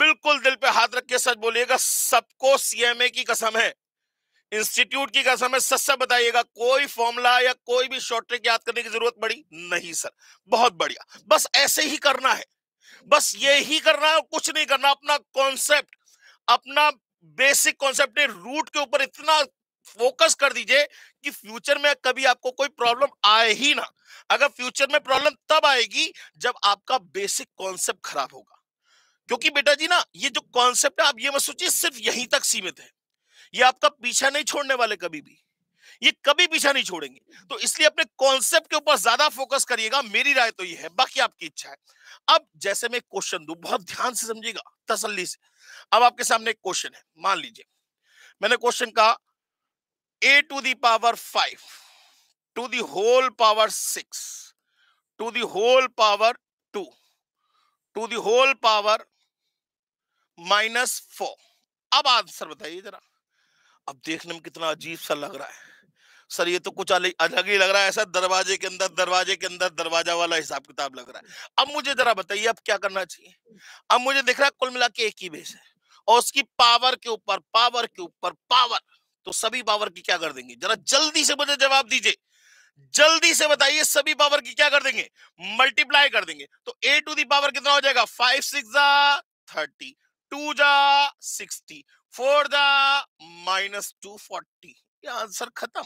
बिल्कुल दिल पे हाथ रख के सच बोलिएगा सबको सीएमए की कसम है इंस्टीट्यूट की कसम है सच सच बताइएगा कोई फॉर्मूला या कोई भी शॉर्ट ट्रिक याद करने की जरूरत पड़ी नहीं सर बहुत बढ़िया बस ऐसे ही करना है बस ये ही करना है कुछ नहीं करना अपना कॉन्सेप्ट अपना बेसिक कॉन्सेप्ट रूट के ऊपर इतना फोकस कर दीजिए कि फ्यूचर में कभी आपको कोई प्रॉब्लम आए ही ना अगर फ्यूचर में प्रॉब्लम तब आएगी जब आपका बेसिक कॉन्सेप्ट खराब होगा क्योंकि बेटा जी ना ये जो कॉन्सेप्ट है आप ये मत सोचिए सिर्फ यहीं तक सीमित है ये आपका पीछा नहीं छोड़ने वाले कभी भी ये कभी पीछा नहीं छोड़ेंगे तो इसलिए अपने कॉन्सेप्ट के ऊपर ज्यादा फोकस करिएगा मेरी राय तो ये है बाकी आपकी इच्छा है अब जैसे मैं क्वेश्चन दू बहुत ध्यान से समझिएगा तसल्ली से अब आपके सामने एक क्वेश्चन है मान लीजिए मैंने क्वेश्चन कहा a to the power five to the whole power six to the whole power two to the whole power minus four अब आंसर बताइए जरा अब देखने में कितना अजीब सा लग रहा है सर ये तो कुछ अलग ही लग रहा है ऐसा दरवाजे के अंदर दरवाजे के अंदर दरवाजा वाला हिसाब किताब लग रहा है अब मुझे जरा बताइए अब क्या करना चाहिए अब मुझे दिख रहा है कुल मिला के एक ही बेस है और उसकी पावर के ऊपर पावर के ऊपर पावर तो सभी पावर की क्या कर देंगे जरा जल्दी से मुझे जवाब दीजिए जल्दी से बताइए सभी पावर की क्या कर देंगे मल्टीप्लाई कर देंगे तो ए टू दी पावर कितना हो जाएगा फाइव सिक्स जा थर्टी टू जा सिक्सटी फोर जा माइनस टू फोर्टी ये आंसर खत्म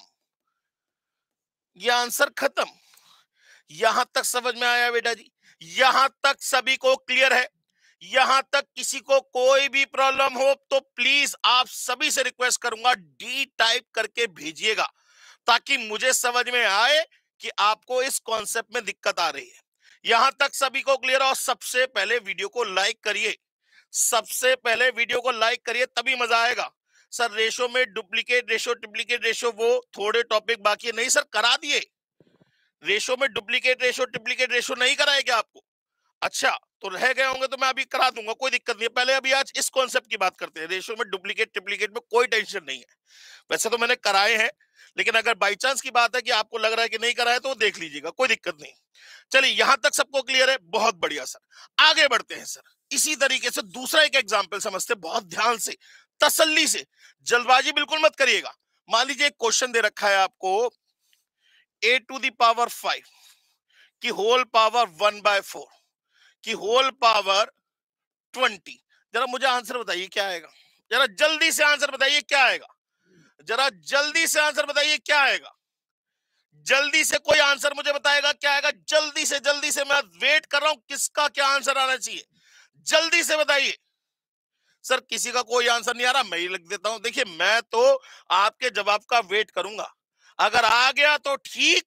ये आंसर खत्म यहां तक समझ में आया बेटा जी यहां तक सभी को क्लियर है यहां तक किसी को कोई भी प्रॉब्लम हो तो प्लीज आप सभी से रिक्वेस्ट करूंगा डी टाइप करके भेजिएगा ताकि मुझे समझ में आए कि आपको इस कॉन्सेप्ट में दिक्कत आ रही है यहां तक सभी को क्लियर और सबसे पहले वीडियो को लाइक करिए सबसे पहले वीडियो को लाइक करिए तभी मजा आएगा सर रेशो में डुप्लीकेट रेशो ट्रिप्लीकेट रेशो वो थोड़े टॉपिक बाकी है नहीं सर करा दिए रेशो में डुप्लीकेट रेशो ट्रिप्लीकेट रेशो नहीं कराए क्या आपको अच्छा तो रह गए होंगे तो मैं अभी करा दूंगा कोई दिक्कत नहीं है पहले अभी आज इस कॉन्सेप्ट की बात करते हैं रेशो में डुप्लीकेट ट्रिप्लीकेट में कोई टेंशन नहीं है वैसे तो मैंने कराए हैं लेकिन अगर बाई चांस की बात है कि आपको लग रहा है कि नहीं है तो देख लीजिएगा कोई दिक्कत नहीं चलिए यहां तक सबको क्लियर है बहुत बढ़िया सर आगे बढ़ते हैं सर इसी तरीके से दूसरा एक एग्जाम्पल समझते बहुत ध्यान से तसल्ली से जल्दबाजी बिल्कुल मत करिएगा मान लीजिए एक क्वेश्चन दे रखा है आपको ए टू दावर फाइव की whole power one by four की होल पावर ट्वेंटी जरा मुझे आंसर बताइए क्या आएगा जरा जल्दी से आंसर बताइए क्या आएगा जरा जल्दी से आंसर बताइए क्या आएगा जल्दी से कोई आंसर मुझे बताएगा क्या आएगा जल्दी से जल्दी से मैं वेट कर रहा हूं किसका क्या आंसर आना चाहिए जल्दी से बताइए सर किसी का कोई आंसर नहीं आ रहा मैं ही लिख देता हूं देखिए मैं तो आपके जवाब का वेट करूंगा अगर आ गया तो ठीक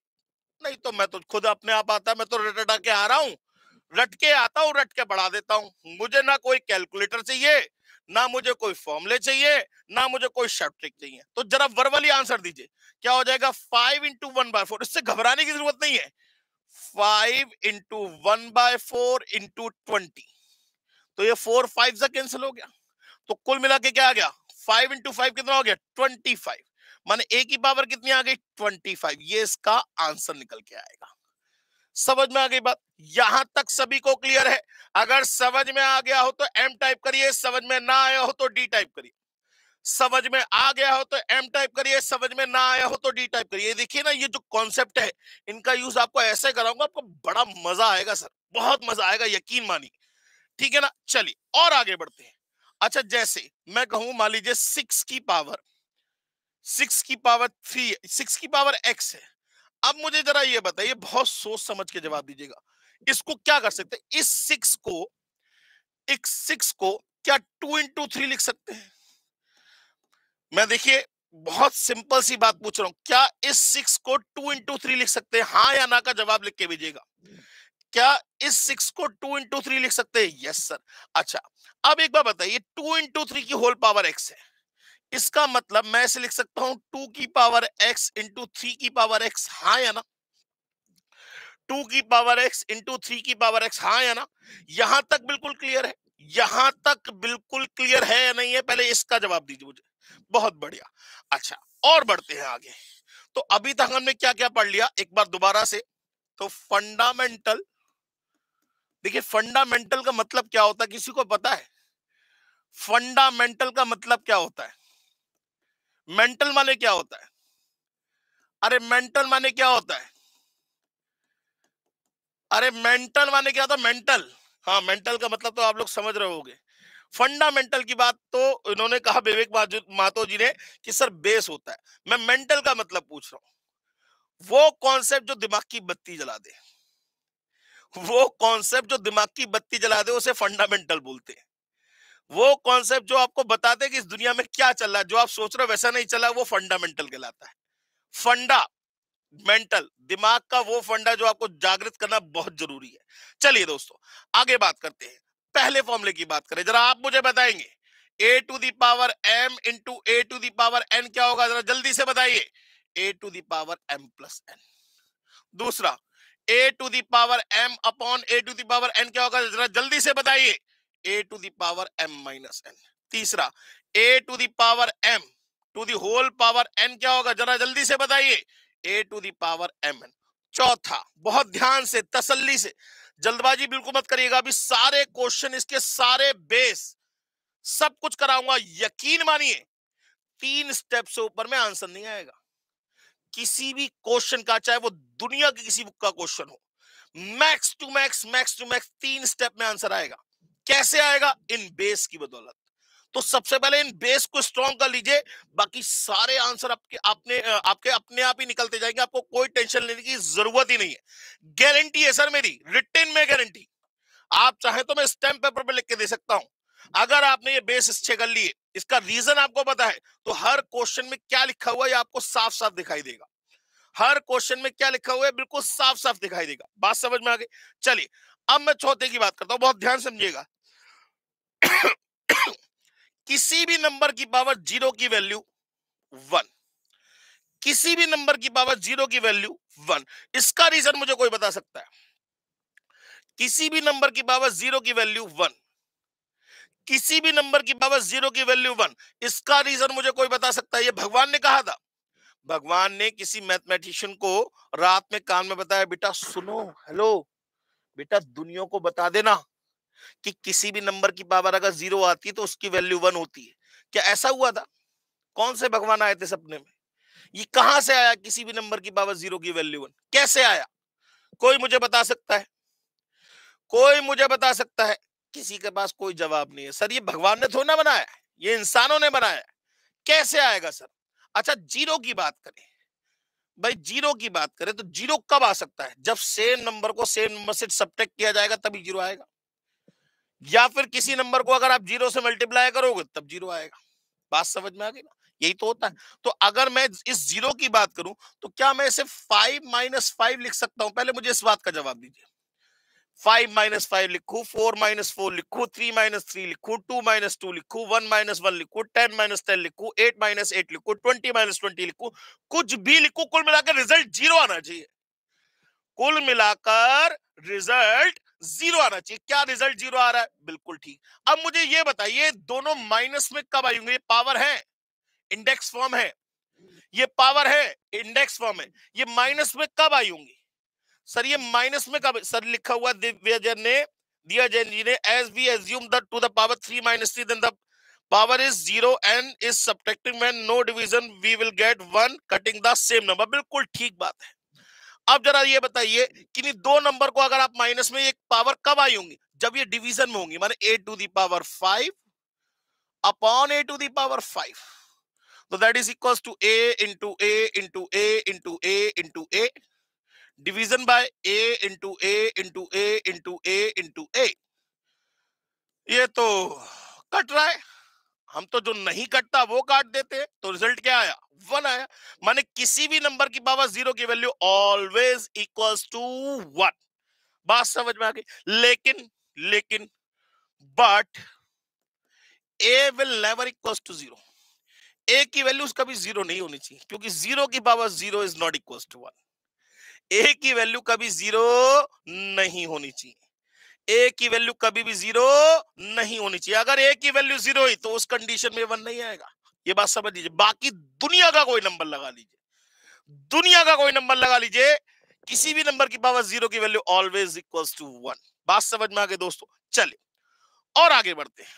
नहीं तो मैं तो खुद अपने आप आता मैं तो रट रटा के आ रहा हूं रट के आता हूं रट के बढ़ा देता हूं मुझे ना कोई कैलकुलेटर चाहिए ना मुझे कोई फॉर्मुले चाहिए ना मुझे कोई शॉर्ट ट्रिक चाहिए तो जरा वर्बली आंसर दीजिए क्या हो जाएगा five into one by four इससे घबराने की जरूरत नहीं है five into one by four into twenty तो ये फोर फाइव से कैंसिल हो गया तो कुल मिला के क्या आ गया फाइव इंटू फाइव कितना हो गया ट्वेंटी फाइव माने ए की पावर कितनी आ गई ट्वेंटी फाइव ये इसका आंसर निकल के आएगा समझ में आ गई बात यहां तक सभी को क्लियर है अगर समझ में आ गया हो तो एम टाइप करिए समझ में ना आया हो तो डी टाइप करिए समझ में आ गया हो तो एम टाइप करिए समझ में ना आया हो तो डी टाइप करिए देखिए ना ये जो कॉन्सेप्ट है इनका यूज आपको ऐसे कराऊंगा आपको बड़ा मजा आएगा सर बहुत मजा आएगा यकीन मानिए ठीक है ना चलिए और आगे बढ़ते हैं अच्छा जैसे मैं कहूं मान लीजिए सिक्स की पावर सिक्स की पावर थ्री सिक्स की पावर एक्स है अब मुझे जरा ये बताइए बहुत सोच समझ के जवाब दीजिएगा इसको क्या कर सकते हैं इस सिक्स को एक सिक्स को क्या टू इंटू थ्री लिख सकते हैं मैं देखिए बहुत सिंपल सी बात पूछ रहा हूं क्या इस सिक्स को टू इंटू थ्री लिख सकते हैं हाँ या ना का जवाब लिख के भेजिएगा क्या इस सिक्स को टू इंटू थ्री लिख सकते हैं यस सर अच्छा अब एक बार बताइए टू इंटू थ्री की होल पावर एक्स है इसका मतलब मैं ऐसे लिख सकता हूं टू की पावर एक्स इंटू थ्री की पावर एक्स हाँ या ना टू की पावर एक्स इंटू थ्री की पावर एक्स हाँ या ना यहां तक बिल्कुल क्लियर है यहां तक बिल्कुल क्लियर है या नहीं है पहले इसका जवाब दीजिए मुझे बहुत बढ़िया अच्छा और बढ़ते हैं आगे तो अभी तक हमने क्या क्या पढ़ लिया एक बार दोबारा से तो फंडामेंटल देखिए फंडामेंटल का मतलब क्या होता है किसी को पता है फंडामेंटल का मतलब क्या होता है मेंटल माने क्या होता है अरे मेंटल माने क्या होता है अरे मेंटल माने क्या होता है मेंटल हाँ मेंटल का मतलब तो आप लोग समझ रहे होगे फंडामेंटल की बात तो इन्होंने कहा विवेक मातो जी ने कि सर बेस होता है मैं मेंटल का मतलब पूछ रहा हूं वो कॉन्सेप्ट जो दिमाग की बत्ती जला दे वो कॉन्सेप्ट जो दिमाग की बत्ती जला दे उसे फंडामेंटल बोलते हैं वो कॉन्सेप्ट जो आपको बताते कि इस दुनिया में क्या चल रहा है जो आप सोच रहे हो वैसा नहीं चला वो फंडामेंटल कहलाता है फंडा मेंटल दिमाग का वो फंडा जो आपको जागृत करना बहुत जरूरी है चलिए दोस्तों आगे बात करते हैं पहले फॉर्मूले की बात करें जरा आप मुझे बताएंगे a to the power m into a to the power n क्या होगा जरा जल्दी से बताइए a to the power m plus n दूसरा a to the power m upon a to the power n क्या होगा जरा जल्दी से बताइए a to the power m minus n तीसरा a to the power m to the whole power n क्या होगा जरा जल्दी से बताइए a to the power m n चौथा बहुत ध्यान से तसल्ली से जल्दबाजी बिल्कुल मत करिएगा अभी सारे क्वेश्चन इसके सारे बेस सब कुछ कराऊंगा यकीन मानिए तीन स्टेप से ऊपर में आंसर नहीं आएगा किसी भी क्वेश्चन का चाहे वो दुनिया की किसी बुक का क्वेश्चन हो max to max max to max तीन स्टेप में आंसर आएगा कैसे आएगा इन बेस की बदौलत तो सबसे पहले इन बेस को स्ट्रॉन्ग कर लीजिए बाकी सारे आंसर आपके आपने आपके अपने आप ही निकलते जाएंगे आपको कोई टेंशन लेने की जरूरत ही नहीं है गारंटी है सर मेरी रिटर्न में गारंटी आप चाहे तो मैं स्टैम्प पेपर पर लिख के दे सकता हूं अगर आपने ये बेस अच्छे कर लिए इसका रीजन आपको पता है तो हर क्वेश्चन में क्या लिखा हुआ है आपको साफ साफ दिखाई देगा हर क्वेश्चन में क्या लिखा हुआ है बिल्कुल साफ साफ दिखाई देगा बात समझ में आ गई चलिए अब मैं चौथे की बात करता हूं बहुत ध्यान समझिएगा किसी भी नंबर की पावर जीरो की वैल्यू वन किसी भी नंबर की पावर जीरो की वैल्यू वन इसका रीजन मुझे कोई बता सकता है किसी भी नंबर की पावर जीरो की वैल्यू वन किसी भी नंबर की पावर जीरो की वैल्यू वन इसका रीजन मुझे कोई बता सकता है ये भगवान ने कहा था भगवान ने किसी मैथमेटिशियन को रात में कान में बताया बेटा सुनो हेलो बेटा दुनिया को बता देना कि किसी भी नंबर की पावर अगर जीरो आती है तो उसकी वैल्यू वन होती है क्या ऐसा हुआ था कौन से भगवान आए थे सपने में ये कहां से आया किसी भी नंबर की पावर जीरो की वैल्यू वन कैसे आया कोई मुझे बता सकता है कोई मुझे बता सकता है किसी के पास कोई जवाब नहीं है सर ये भगवान ने थोड़ा बनाया ये इंसानों ने बनाया कैसे आएगा सर अच्छा जीरो की बात करें भाई जीरो की बात करें तो जीरो कब आ सकता है जब सेम नंबर को सेम नंबर से सब्ट्रैक्ट किया जाएगा तभी जीरो आएगा या फिर किसी नंबर को अगर आप जीरो से मल्टीप्लाई करोगे तब जीरो आएगा बात समझ में आ गई ना यही तो होता है तो अगर मैं इस जीरो की बात करूं तो क्या मैं इसे फाइव माइनस फाइव लिख सकता हूं पहले मुझे इस बात का जवाब दीजिए फाइव माइनस फाइव लिखू फोर माइनस फोर लिखू थ्री माइनस थ्री लिखू टू माइनस टू लिखू वन माइनस वन लिखू टेन माइनस टेन लिखू एट माइनस एट लिखू ट्वेंटी माइनस ट्वेंटी लिखू कुछ भी लिखू कुल मिलाकर रिजल्ट जीरो आना चाहिए कुल मिलाकर रिजल्ट जीरो आना चाहिए क्या रिजल्ट जीरो आ रहा है बिल्कुल ठीक अब मुझे ये बताइए दोनों माइनस में कब आएंगे पावर है इंडेक्स फॉर्म है ये पावर है इंडेक्स फॉर्म है ये माइनस में कब आई होंगी सर ये माइनस में कब सर लिखा हुआ दिव्या जैन ने दिया जैन जी ने as we assume the two the power three minus three then the power is zero and is subtracting when no division we will get one cutting the same number बिल्कुल ठीक बात है अब जरा ये बताइए कि नहीं दो नंबर को अगर आप माइनस में एक पावर कब आई होंगी जब ये डिवीजन में होंगी माने a to the power five upon a to the power five तो that is equal to a into a into a into a into a division by a into a into a into a into a ये तो cut रहा है हम तो जो नहीं कटता वो काट देते हैं तो रिजल्ट क्या आया वन आया माने किसी भी नंबर की पावर जीरो की value always equals to one बात समझ में आ गई लेकिन लेकिन but a will never equals to zero a की वैल्यूज कभी जीरो नहीं होनी चाहिए क्योंकि जीरो की power zero is not equals to one a की वैल्यू कभी जीरो नहीं होनी चाहिए ए की वैल्यू कभी भी जीरो नहीं होनी चाहिए अगर ए की वैल्यू जीरो ही तो उस कंडीशन में वन नहीं आएगा ये बात समझ लीजिए बाकी दुनिया का कोई नंबर लगा लीजिए दुनिया का कोई नंबर लगा लीजिए किसी भी नंबर की पावर जीरो की value always equal to one बात समझ में आ गई दोस्तों चले और आगे बढ़ते हैं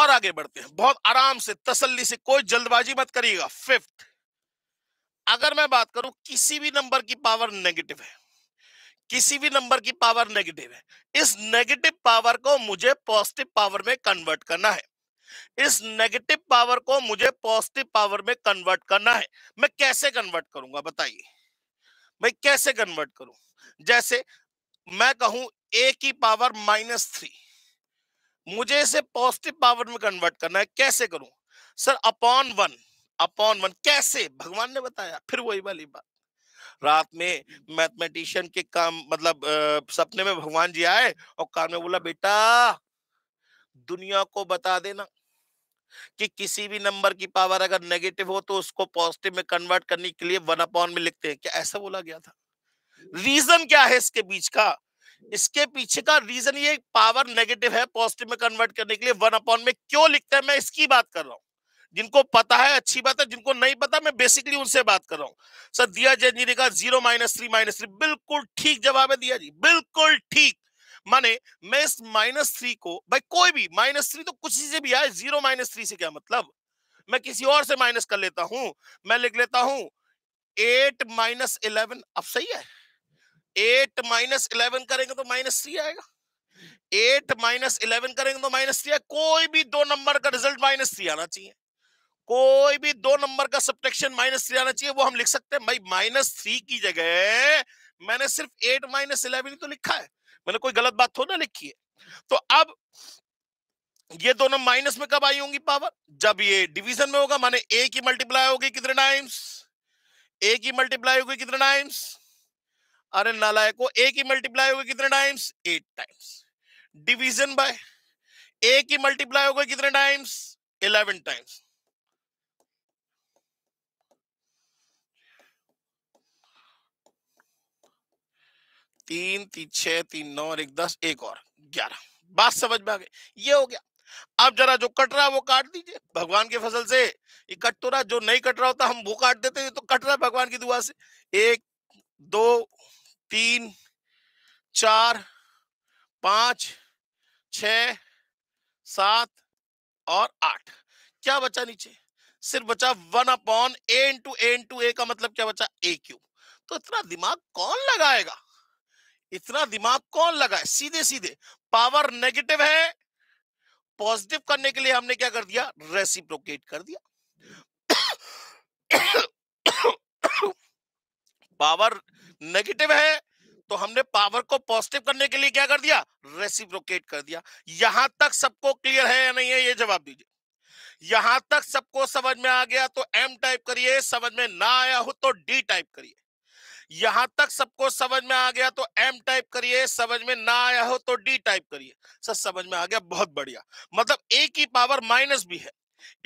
और आगे बढ़ते हैं बहुत आराम से तसल्ली से कोई जल्दबाजी मत करिएगा फिफ्थ अगर मैं बात करूं किसी भी नंबर की पावर नेगेटिव है किसी भी नंबर की पावर नेगेटिव है इस नेगेटिव पावर को मुझे पॉजिटिव पावर में कन्वर्ट करना है इस नेगेटिव पावर को मुझे पॉजिटिव पावर में कन्वर्ट करना है मैं कैसे कन्वर्ट करूंगा बताइए मैं कैसे कन्वर्ट करूं जैसे मैं कहूं ए की पावर माइनस थ्री मुझे इसे पॉजिटिव पावर में कन्वर्ट करना है कैसे करूं sir upon one upon one कैसे भगवान ने बताया फिर वही वाली बात रात में मैथमेटिशियन के काम मतलब आ, सपने में भगवान जी आए और कान में बोला बेटा दुनिया को बता देना कि किसी भी नंबर की पावर अगर नेगेटिव हो तो उसको पॉजिटिव में कन्वर्ट करने के लिए वन अपॉन में लिखते हैं क्या ऐसा बोला गया था रीजन क्या है इसके बीच का इसके पीछे का रीजन ये पावर नेगेटिव है पॉजिटिव में कन्वर्ट करने के लिए वन अपॉन में क्यों लिखते हैं मैं इसकी बात कर रहा हूं जिनको पता है अच्छी बात है जिनको नहीं पता मैं बेसिकली उनसे बात कर रहा हूं सर दिया जैन जी ने कहा zero minus three minus three बिल्कुल ठीक जवाब है दिया जी बिल्कुल ठीक माने मैं इस माइनस थ्री को भाई कोई भी माइनस थ्री तो कुछ से भी आए जीरो माइनस थ्री से क्या मतलब मैं किसी और से माइनस कर लेता हूं मैं लिख लेता हूं एट माइनस इलेवन अब सही है एट माइनस इलेवन करेंगे तो माइनस थ्री आएगा एट माइनस इलेवन करेंगे तो माइनस थ्री आएगा कोई भी दो नंबर का रिजल्ट माइनस थ्री आना चाहिए कोई भी दो नंबर का सब्ट्रैक्शन माइनस थ्री आना चाहिए वो हम लिख सकते हैं भाई माइनस थ्री की जगह मैंने सिर्फ एट माइनस इलेवन तो लिखा है मैंने कोई गलत बात थोड़ा लिखी है तो अब ये दोनों माइनस में कब आई होंगी पावर जब ये डिवीजन में होगा माने ए की मल्टीप्लाई होगी कितने टाइम्स ए की मल्टीप्लाई होगी कितने टाइम्स अरे नालायक ए की मल्टीप्लाई होगी कितने times eight times division by a की मल्टीप्लाई होगी कितने टाइम्स इलेवन टाइम्स तीन तीन छह तीन नौ और एक दस एक और ग्यारह बात समझ में आ गई ये हो गया अब जरा जो कट रहा वो काट दीजिए भगवान की फसल से ये कट तो रहा जो नहीं कट रहा होता हम वो काट देते तो कट रहा भगवान की दुआ से एक दो तीन चार पांच छ सात और आठ क्या बचा नीचे सिर्फ बचा one upon a into a into a का मतलब क्या बचा ए क्यू तो इतना दिमाग कौन लगाएगा इतना दिमाग कौन लगा है? सीधे सीधे पावर नेगेटिव है पॉजिटिव करने के लिए हमने क्या कर दिया रेसिप्रोकेट कर दिया पावर नेगेटिव है तो हमने पावर को पॉजिटिव करने के लिए क्या कर दिया रेसिप्रोकेट कर दिया यहां तक सबको क्लियर है या नहीं है ये जवाब दीजिए यहां तक सबको समझ में आ गया तो एम टाइप करिए समझ में ना आया हो तो डी टाइप करिए यहां तक सबको समझ में आ गया तो एम टाइप करिए समझ में ना आया हो तो डी टाइप करिए सर समझ में आ गया बहुत बढ़िया मतलब ए की पावर माइनस भी है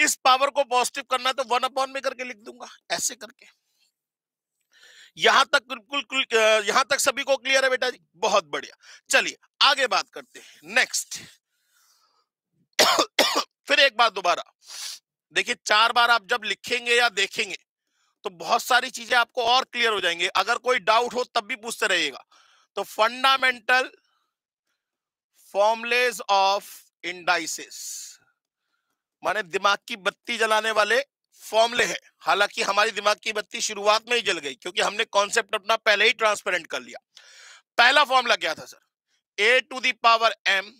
इस पावर को पॉजिटिव करना तो वन अपॉन में करके लिख दूंगा ऐसे करके यहां तक बिल्कुल यहां तक सभी को क्लियर है बेटा जी बहुत बढ़िया चलिए आगे बात करते हैं नेक्स्ट फिर एक बार दोबारा देखिए चार बार आप जब लिखेंगे या देखेंगे तो बहुत सारी चीजें आपको और क्लियर हो जाएंगे अगर कोई डाउट हो तब भी पूछते रहिएगा तो फंडामेंटल फॉर्मलेज ऑफ इंडाइसिस माने दिमाग की बत्ती जलाने वाले फॉर्मले हैं हालांकि हमारी दिमाग की बत्ती शुरुआत में ही जल गई क्योंकि हमने कॉन्सेप्ट अपना पहले ही ट्रांसपेरेंट कर लिया पहला फॉर्मूला क्या था sir a to the power m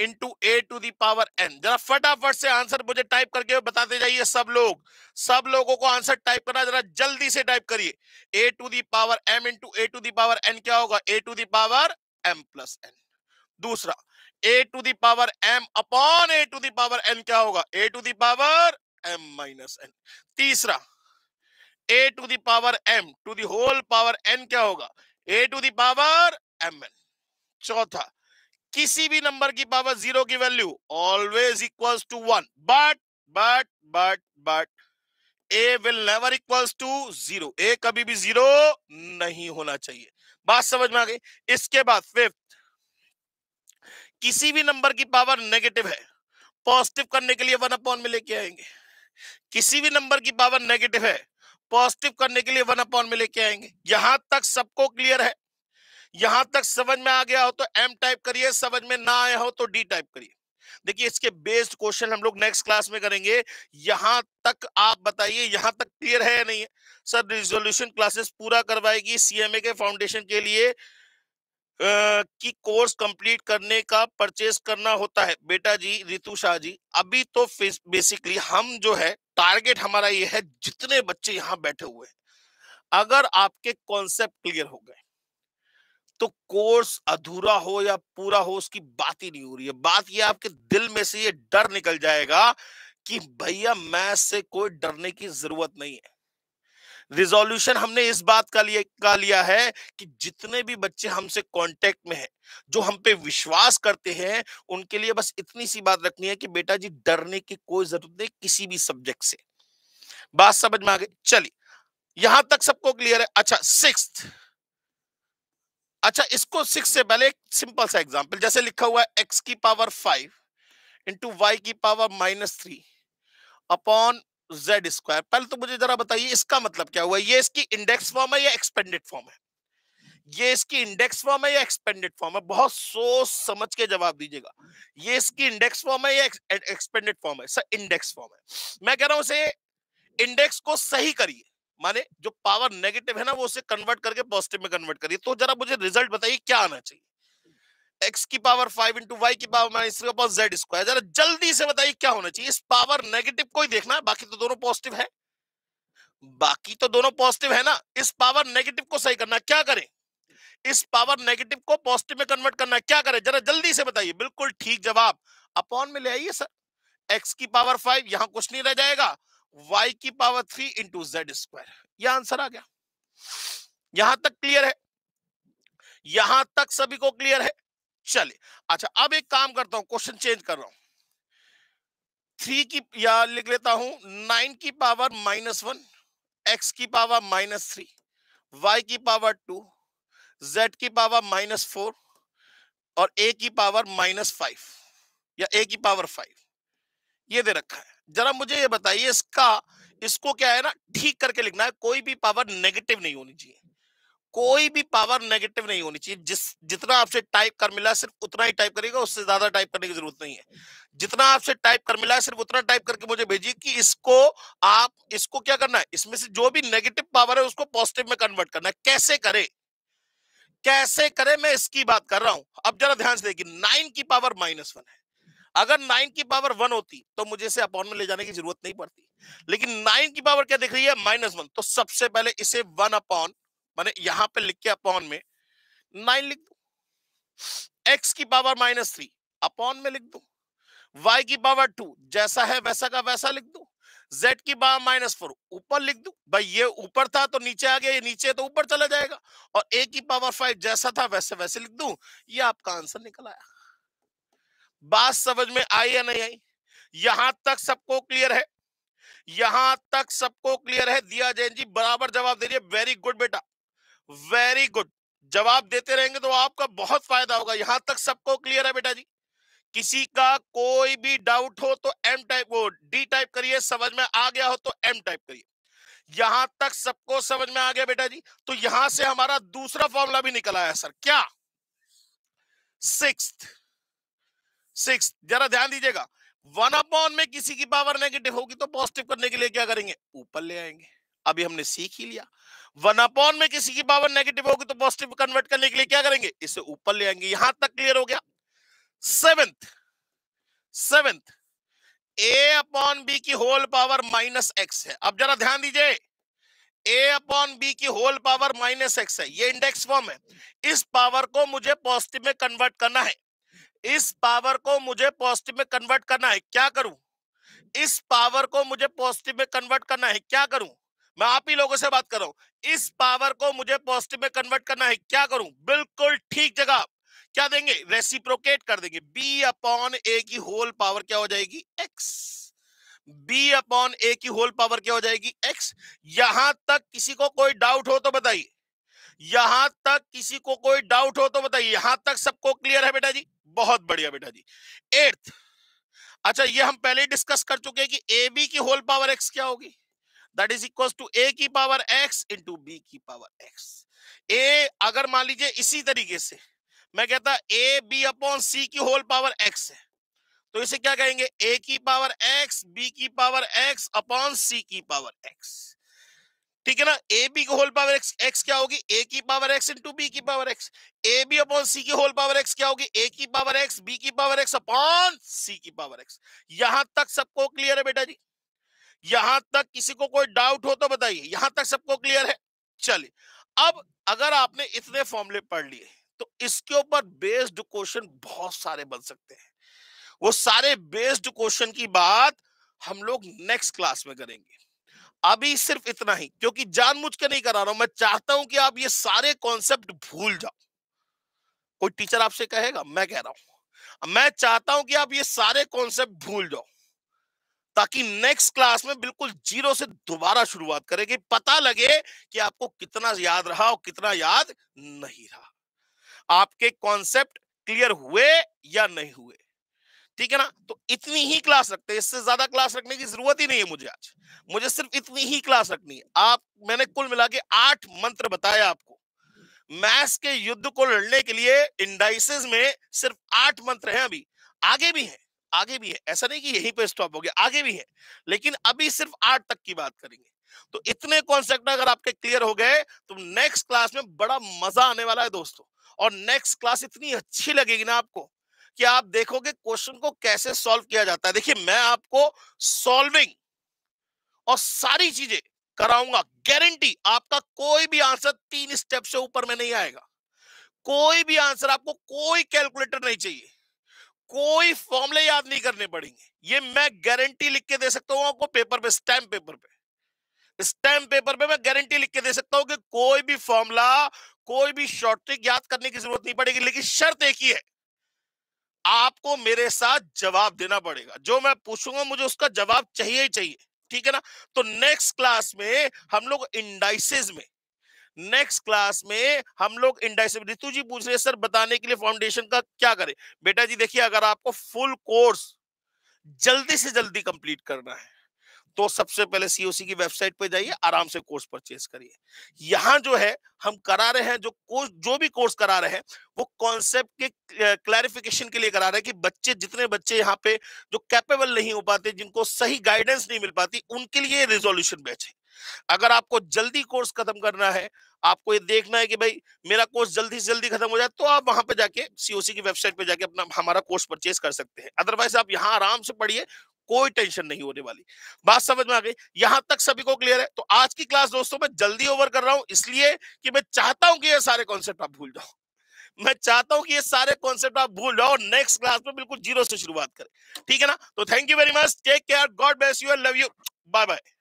into a to the power n जरा फटाफट से आंसर मुझे टाइप करके बताते जाइए सब लोग सब लोगों को आंसर टाइप करना जरा जल्दी से टाइप करिए a to the power m into a to the power n क्या होगा a to the power m plus n दूसरा a to the power m upon a to the power n क्या होगा a to the power m minus n तीसरा a to the power m to the whole power n क्या होगा a to the power m n चौथा किसी भी number की पावर जीरो की value always equal to one but but but but a will never equal to zero a कभी भी zero नहीं होना चाहिए बात समझ में आ गई इसके बाद फिफ्थ किसी भी नंबर की पावर नेगेटिव है पॉजिटिव करने के लिए वन अपॉन में लेके आएंगे किसी भी नंबर की पावर नेगेटिव है पॉजिटिव करने के लिए वन अपॉन में लेके आएंगे यहां तक सबको क्लियर है यहां तक समझ में आ गया हो तो एम टाइप करिए समझ में ना आया हो तो डी टाइप करिए देखिए इसके बेस्ड क्वेश्चन हम लोग नेक्स्ट क्लास में करेंगे यहां तक आप बताइए यहां तक क्लियर है या नहीं है सर रिजोल्यूशन क्लासेस पूरा करवाएगी सीएमए के फाउंडेशन के लिए की कोर्स कंप्लीट करने का परचेस करना होता है बेटा जी रितु शाह जी अभी तो बेसिकली हम जो है टारगेट हमारा ये है जितने बच्चे यहाँ बैठे हुए हैं अगर आपके कॉन्सेप्ट क्लियर हो गए तो कोर्स अधूरा हो या पूरा हो उसकी बात ही नहीं हो रही है बात यह आपके दिल में से ये डर निकल जाएगा कि भैया मैथ से कोई डरने की जरूरत नहीं है रिजोल्यूशन हमने इस बात का लिए का लिया है कि जितने भी बच्चे हमसे कांटेक्ट में हैं जो हम पे विश्वास करते हैं उनके लिए बस इतनी सी बात रखनी है कि बेटा जी डरने की कोई जरूरत नहीं किसी भी सब्जेक्ट से बात समझ में आ गई चलिए यहां तक सबको क्लियर है अच्छा सिक्स अच्छा इसको सिक्स से पहले एक सिंपल सा एग्जाम्पल जैसे लिखा हुआ है एक्स की पावर फाइव इंटू वाई की power minus three upon z square पहले तो मुझे जरा बताइए इसका मतलब क्या हुआ ये इसकी इंडेक्स फॉर्म है या एक्सपेंडेड फॉर्म है ये इसकी इंडेक्स फॉर्म है या एक्सपेंडेड फॉर्म है बहुत सोच समझ के जवाब दीजिएगा ये इसकी इंडेक्स फॉर्म है या एक्सपेंडेड फॉर्म है सर इंडेक्स फॉर्म है मैं कह रहा हूं इसे इंडेक्स को सही करिए माने जो पावर नेगेटिव है ना वो उसे कन्वर्ट करके पॉजिटिव में कन्वर्ट करिए तो जरा मुझे रिजल्ट बताइए क्या आना चाहिए एक्स की पावर फाइव इंटू वाई की power minus three upon z square जरा जल्दी से बताइए क्या होना चाहिए इस पावर नेगेटिव को ही देखना है बाकी तो दोनों पॉजिटिव है बाकी तो दोनों पॉजिटिव है ना इस पावर नेगेटिव को सही करना क्या करें इस पावर नेगेटिव को पॉजिटिव में कन्वर्ट करना क्या करें जरा जल्दी से बताइए बिल्कुल ठीक जवाब अपॉन में ले आइए सर एक्स की पावर फाइव यहां कुछ नहीं रह जाएगा y की power three into z square यह आंसर आ गया यहां तक क्लियर है यहां तक सभी को क्लियर है चले अच्छा अब एक काम करता हूं क्वेश्चन चेंज कर रहा हूं थ्री की या लिख लेता हूं नाइन की पावर माइनस वन एक्स की पावर माइनस थ्री वाई की पावर टू जेड की पावर माइनस फोर और ए की पावर माइनस फाइव या ए की पावर फाइव ये दे रखा है जरा मुझे ये बताइए इसका इसको क्या है ना ठीक करके लिखना है कोई भी पावर नेगेटिव नहीं होनी चाहिए कोई भी पावर नेगेटिव नहीं होनी चाहिए जिस जितना आपसे टाइप कर मिला सिर्फ उतना ही टाइप करेगा उससे ज्यादा टाइप करने की जरूरत नहीं है जितना आपसे टाइप कर मिला सिर्फ उतना टाइप करके मुझे भेजिए कि इसको आप इसको क्या करना है इसमें से जो भी नेगेटिव पावर है उसको पॉजिटिव में कन्वर्ट करना है कैसे करे कैसे करे मैं इसकी बात कर रहा हूं अब जरा ध्यान से देखिए नाइन की पावर माइनस वन है अगर नाइन की पावर वन होती तो मुझे इसे अपॉन में ले जाने की जरूरत नहीं पड़ती लेकिन नाइन की पावर क्या दिख रही है माइनस वन तो सबसे पहले इसे वन अपॉन मैंने यहां पे लिख के अपॉन में नाइन लिख दो एक्स की पावर माइनस थ्री अपॉन में लिख दो वाई की पावर टू जैसा है वैसा का वैसा लिख दो जेड की पावर माइनस फोर ऊपर लिख दू भाई ये ऊपर था तो नीचे आ गया ये नीचे तो ऊपर चला जाएगा और ए की पावर फाइव जैसा था वैसे वैसे लिख दू ये आपका आंसर निकल आया बात समझ में आई या नहीं आई यहां तक सबको क्लियर है यहां तक सबको क्लियर है दिया जैन जी बराबर जवाब दे रही है वेरी गुड बेटा वेरी गुड जवाब देते रहेंगे तो आपका बहुत फायदा होगा यहां तक सबको क्लियर है बेटा जी किसी का कोई भी डाउट हो तो एम टाइप वो डी टाइप करिए समझ में आ गया हो तो एम टाइप करिए यहां तक सबको समझ में आ गया बेटा जी तो यहां से हमारा दूसरा फॉर्मूला भी निकल आया सर क्या सिक्स्थ सिक्स जरा ध्यान दीजिएगा वन अपॉन में किसी की पावर नेगेटिव होगी तो पॉजिटिव करने के लिए क्या करेंगे ऊपर ले आएंगे अभी हमने सीख ही लिया वन अपॉन में किसी की पावर नेगेटिव होगी तो पॉजिटिव कन्वर्ट करने के लिए क्या करेंगे इसे ऊपर ले आएंगे यहां तक क्लियर हो गया seventh seventh a upon b की होल पावर माइनस एक्स है अब जरा ध्यान दीजिए ए अपॉन बी की होल पावर माइनस एक्स है ये इंडेक्स फॉर्म है इस पावर को मुझे पॉजिटिव में कन्वर्ट करना है इस पावर को मुझे पॉजिटिव में कन्वर्ट करना है क्या करूं इस पावर को मुझे पॉजिटिव में कन्वर्ट करना है क्या करूं मैं आप ही लोगों से बात कर रहा हूं इस पावर को मुझे पॉजिटिव में कन्वर्ट करना है क्या करूं बिल्कुल ठीक जगह क्या देंगे रेसिप्रोकेट कर देंगे बी अपॉन ए की होल पावर क्या हो जाएगी एक्स बी अपॉन ए की होल पावर क्या हो जाएगी एक्स यहां तक किसी को कोई डाउट हो तो बताइए यहां तक किसी को कोई डाउट हो तो बताइए यहां तक सबको क्लियर है बेटा जी बहुत बढ़िया बेटा जी एट्थ अच्छा ये हम पहले ही डिस्कस कर चुके हैं कि ए बी की होल पावर एक्स क्या होगी that is equal to a की पावर एक्स इंटू बी की पावर एक्स ए अगर मान लीजिए इसी तरीके से मैं कहता ए बी अपॉन सी की होल पावर एक्स है तो इसे क्या कहेंगे ए की पावर एक्स बी की पावर एक्स अपॉन सी की पावर एक्स ठीक है ना ए बी की होल पावर एक्स एक्स क्या होगी ए की पावर एक्स इंटू बी की power x a b upon c की होल पावर एक्स क्या होगी ए की पावर एक्स बी की पावर एक्स अपॉन सी की पावर एक्स यहां तक सबको क्लियर है बेटा जी यहां तक किसी को कोई डाउट हो तो बताइए यहां तक सबको क्लियर है चलिए अब अगर आपने इतने फॉर्मुले पढ़ लिए तो इसके ऊपर बेस्ड क्वेश्चन बहुत सारे बन सकते हैं वो सारे बेस्ड क्वेश्चन की बात हम लोग नेक्स्ट क्लास में करेंगे अभी सिर्फ इतना ही क्योंकि जानबूझ के नहीं करा रहा हूं मैं चाहता हूं कि आप ये सारे कॉन्सेप्ट भूल जाओ कोई टीचर आपसे कहेगा मैं कह रहा हूं मैं चाहता हूं कि आप ये सारे कॉन्सेप्ट भूल जाओ ताकि नेक्स्ट क्लास में बिल्कुल जीरो से दोबारा शुरुआत करें कि पता लगे कि आपको कितना याद रहा और कितना याद नहीं रहा आपके कॉन्सेप्ट क्लियर हुए या नहीं हुए ठीक है ना तो इतनी ही क्लास रखते हैं इससे ज्यादा क्लास रखने की जरूरत ही नहीं है मुझे आज मुझे सिर्फ इतनी ही क्लास रखनी है आप मैंने कुल मिला के आठ मंत्र बताया आपको मैथ्स के युद्ध को लड़ने के लिए इंडाइसिस में सिर्फ आठ मंत्र हैं अभी आगे भी है आगे भी है ऐसा नहीं कि यहीं पे स्टॉप हो गया आगे भी है लेकिन अभी सिर्फ आठ तक की बात करेंगे तो इतने कॉन्सेप्ट अगर आपके क्लियर हो गए तो नेक्स्ट क्लास में बड़ा मजा आने वाला है दोस्तों और नेक्स्ट क्लास इतनी अच्छी लगेगी ना आपको कि आप देखोगे क्वेश्चन को कैसे सॉल्व किया जाता है देखिए मैं आपको सॉल्विंग और सारी चीजें कराऊंगा गारंटी आपका कोई भी आंसर तीन स्टेप से ऊपर में नहीं आएगा कोई भी आंसर आपको कोई कैलकुलेटर नहीं चाहिए कोई फॉर्मुले याद नहीं करने पड़ेंगे ये मैं गारंटी लिख के दे सकता हूं आपको पेपर पे स्टैम्प पेपर पे स्टैम्प पेपर पे मैं गारंटी लिख के दे सकता हूं कि कोई भी फॉर्मूला कोई भी शॉर्ट ट्रिक याद करने की जरूरत नहीं पड़ेगी लेकिन शर्त एक ही है आपको मेरे साथ जवाब देना पड़ेगा जो मैं पूछूंगा मुझे उसका जवाब चाहिए ही चाहिए ठीक है ना तो नेक्स्ट क्लास में हम लोग इंडाइसिस में नेक्स्ट क्लास में हम लोग इंडाइस रितु जी पूछ रहे सर बताने के लिए फाउंडेशन का क्या करें बेटा जी देखिए अगर आपको फुल कोर्स जल्दी से जल्दी कंप्लीट करना है तो सबसे पहले सीओसी की वेबसाइट पर जाइए आराम से कोर्स परचेज करिए यहाँ जो है हम करा रहे हैं जो कोर्स जो भी कोर्स करा रहे हैं वो कॉन्सेप्ट के क्लैरिफिकेशन के लिए करा रहे हैं कि बच्चे जितने बच्चे यहाँ पे जो कैपेबल नहीं हो पाते जिनको सही गाइडेंस नहीं मिल पाती उनके लिए रिजोल्यूशन बैच है अगर आपको जल्दी कोर्स खत्म करना है आपको ये देखना है कि भाई मेरा कोर्स जल्दी से जल्दी खत्म हो जाए तो आप वहां पे जाके सीओसी की वेबसाइट पे जाके अपना हमारा कोर्स परचेज कर सकते हैं अदरवाइज आप यहाँ आराम से पढ़िए कोई टेंशन नहीं होने वाली बात समझ में आ गई यहां तक सभी को क्लियर है तो आज की क्लास दोस्तों मैं जल्दी ओवर कर रहा हूं इसलिए कि मैं चाहता हूं कि ये सारे कॉन्सेप्ट आप भूल जाओ मैं चाहता हूं कि ये सारे कॉन्सेप्ट आप भूल जाओ नेक्स्ट क्लास में बिल्कुल जीरो से शुरुआत करें ठीक है ना तो thank you very much take care God bless you love you bye bye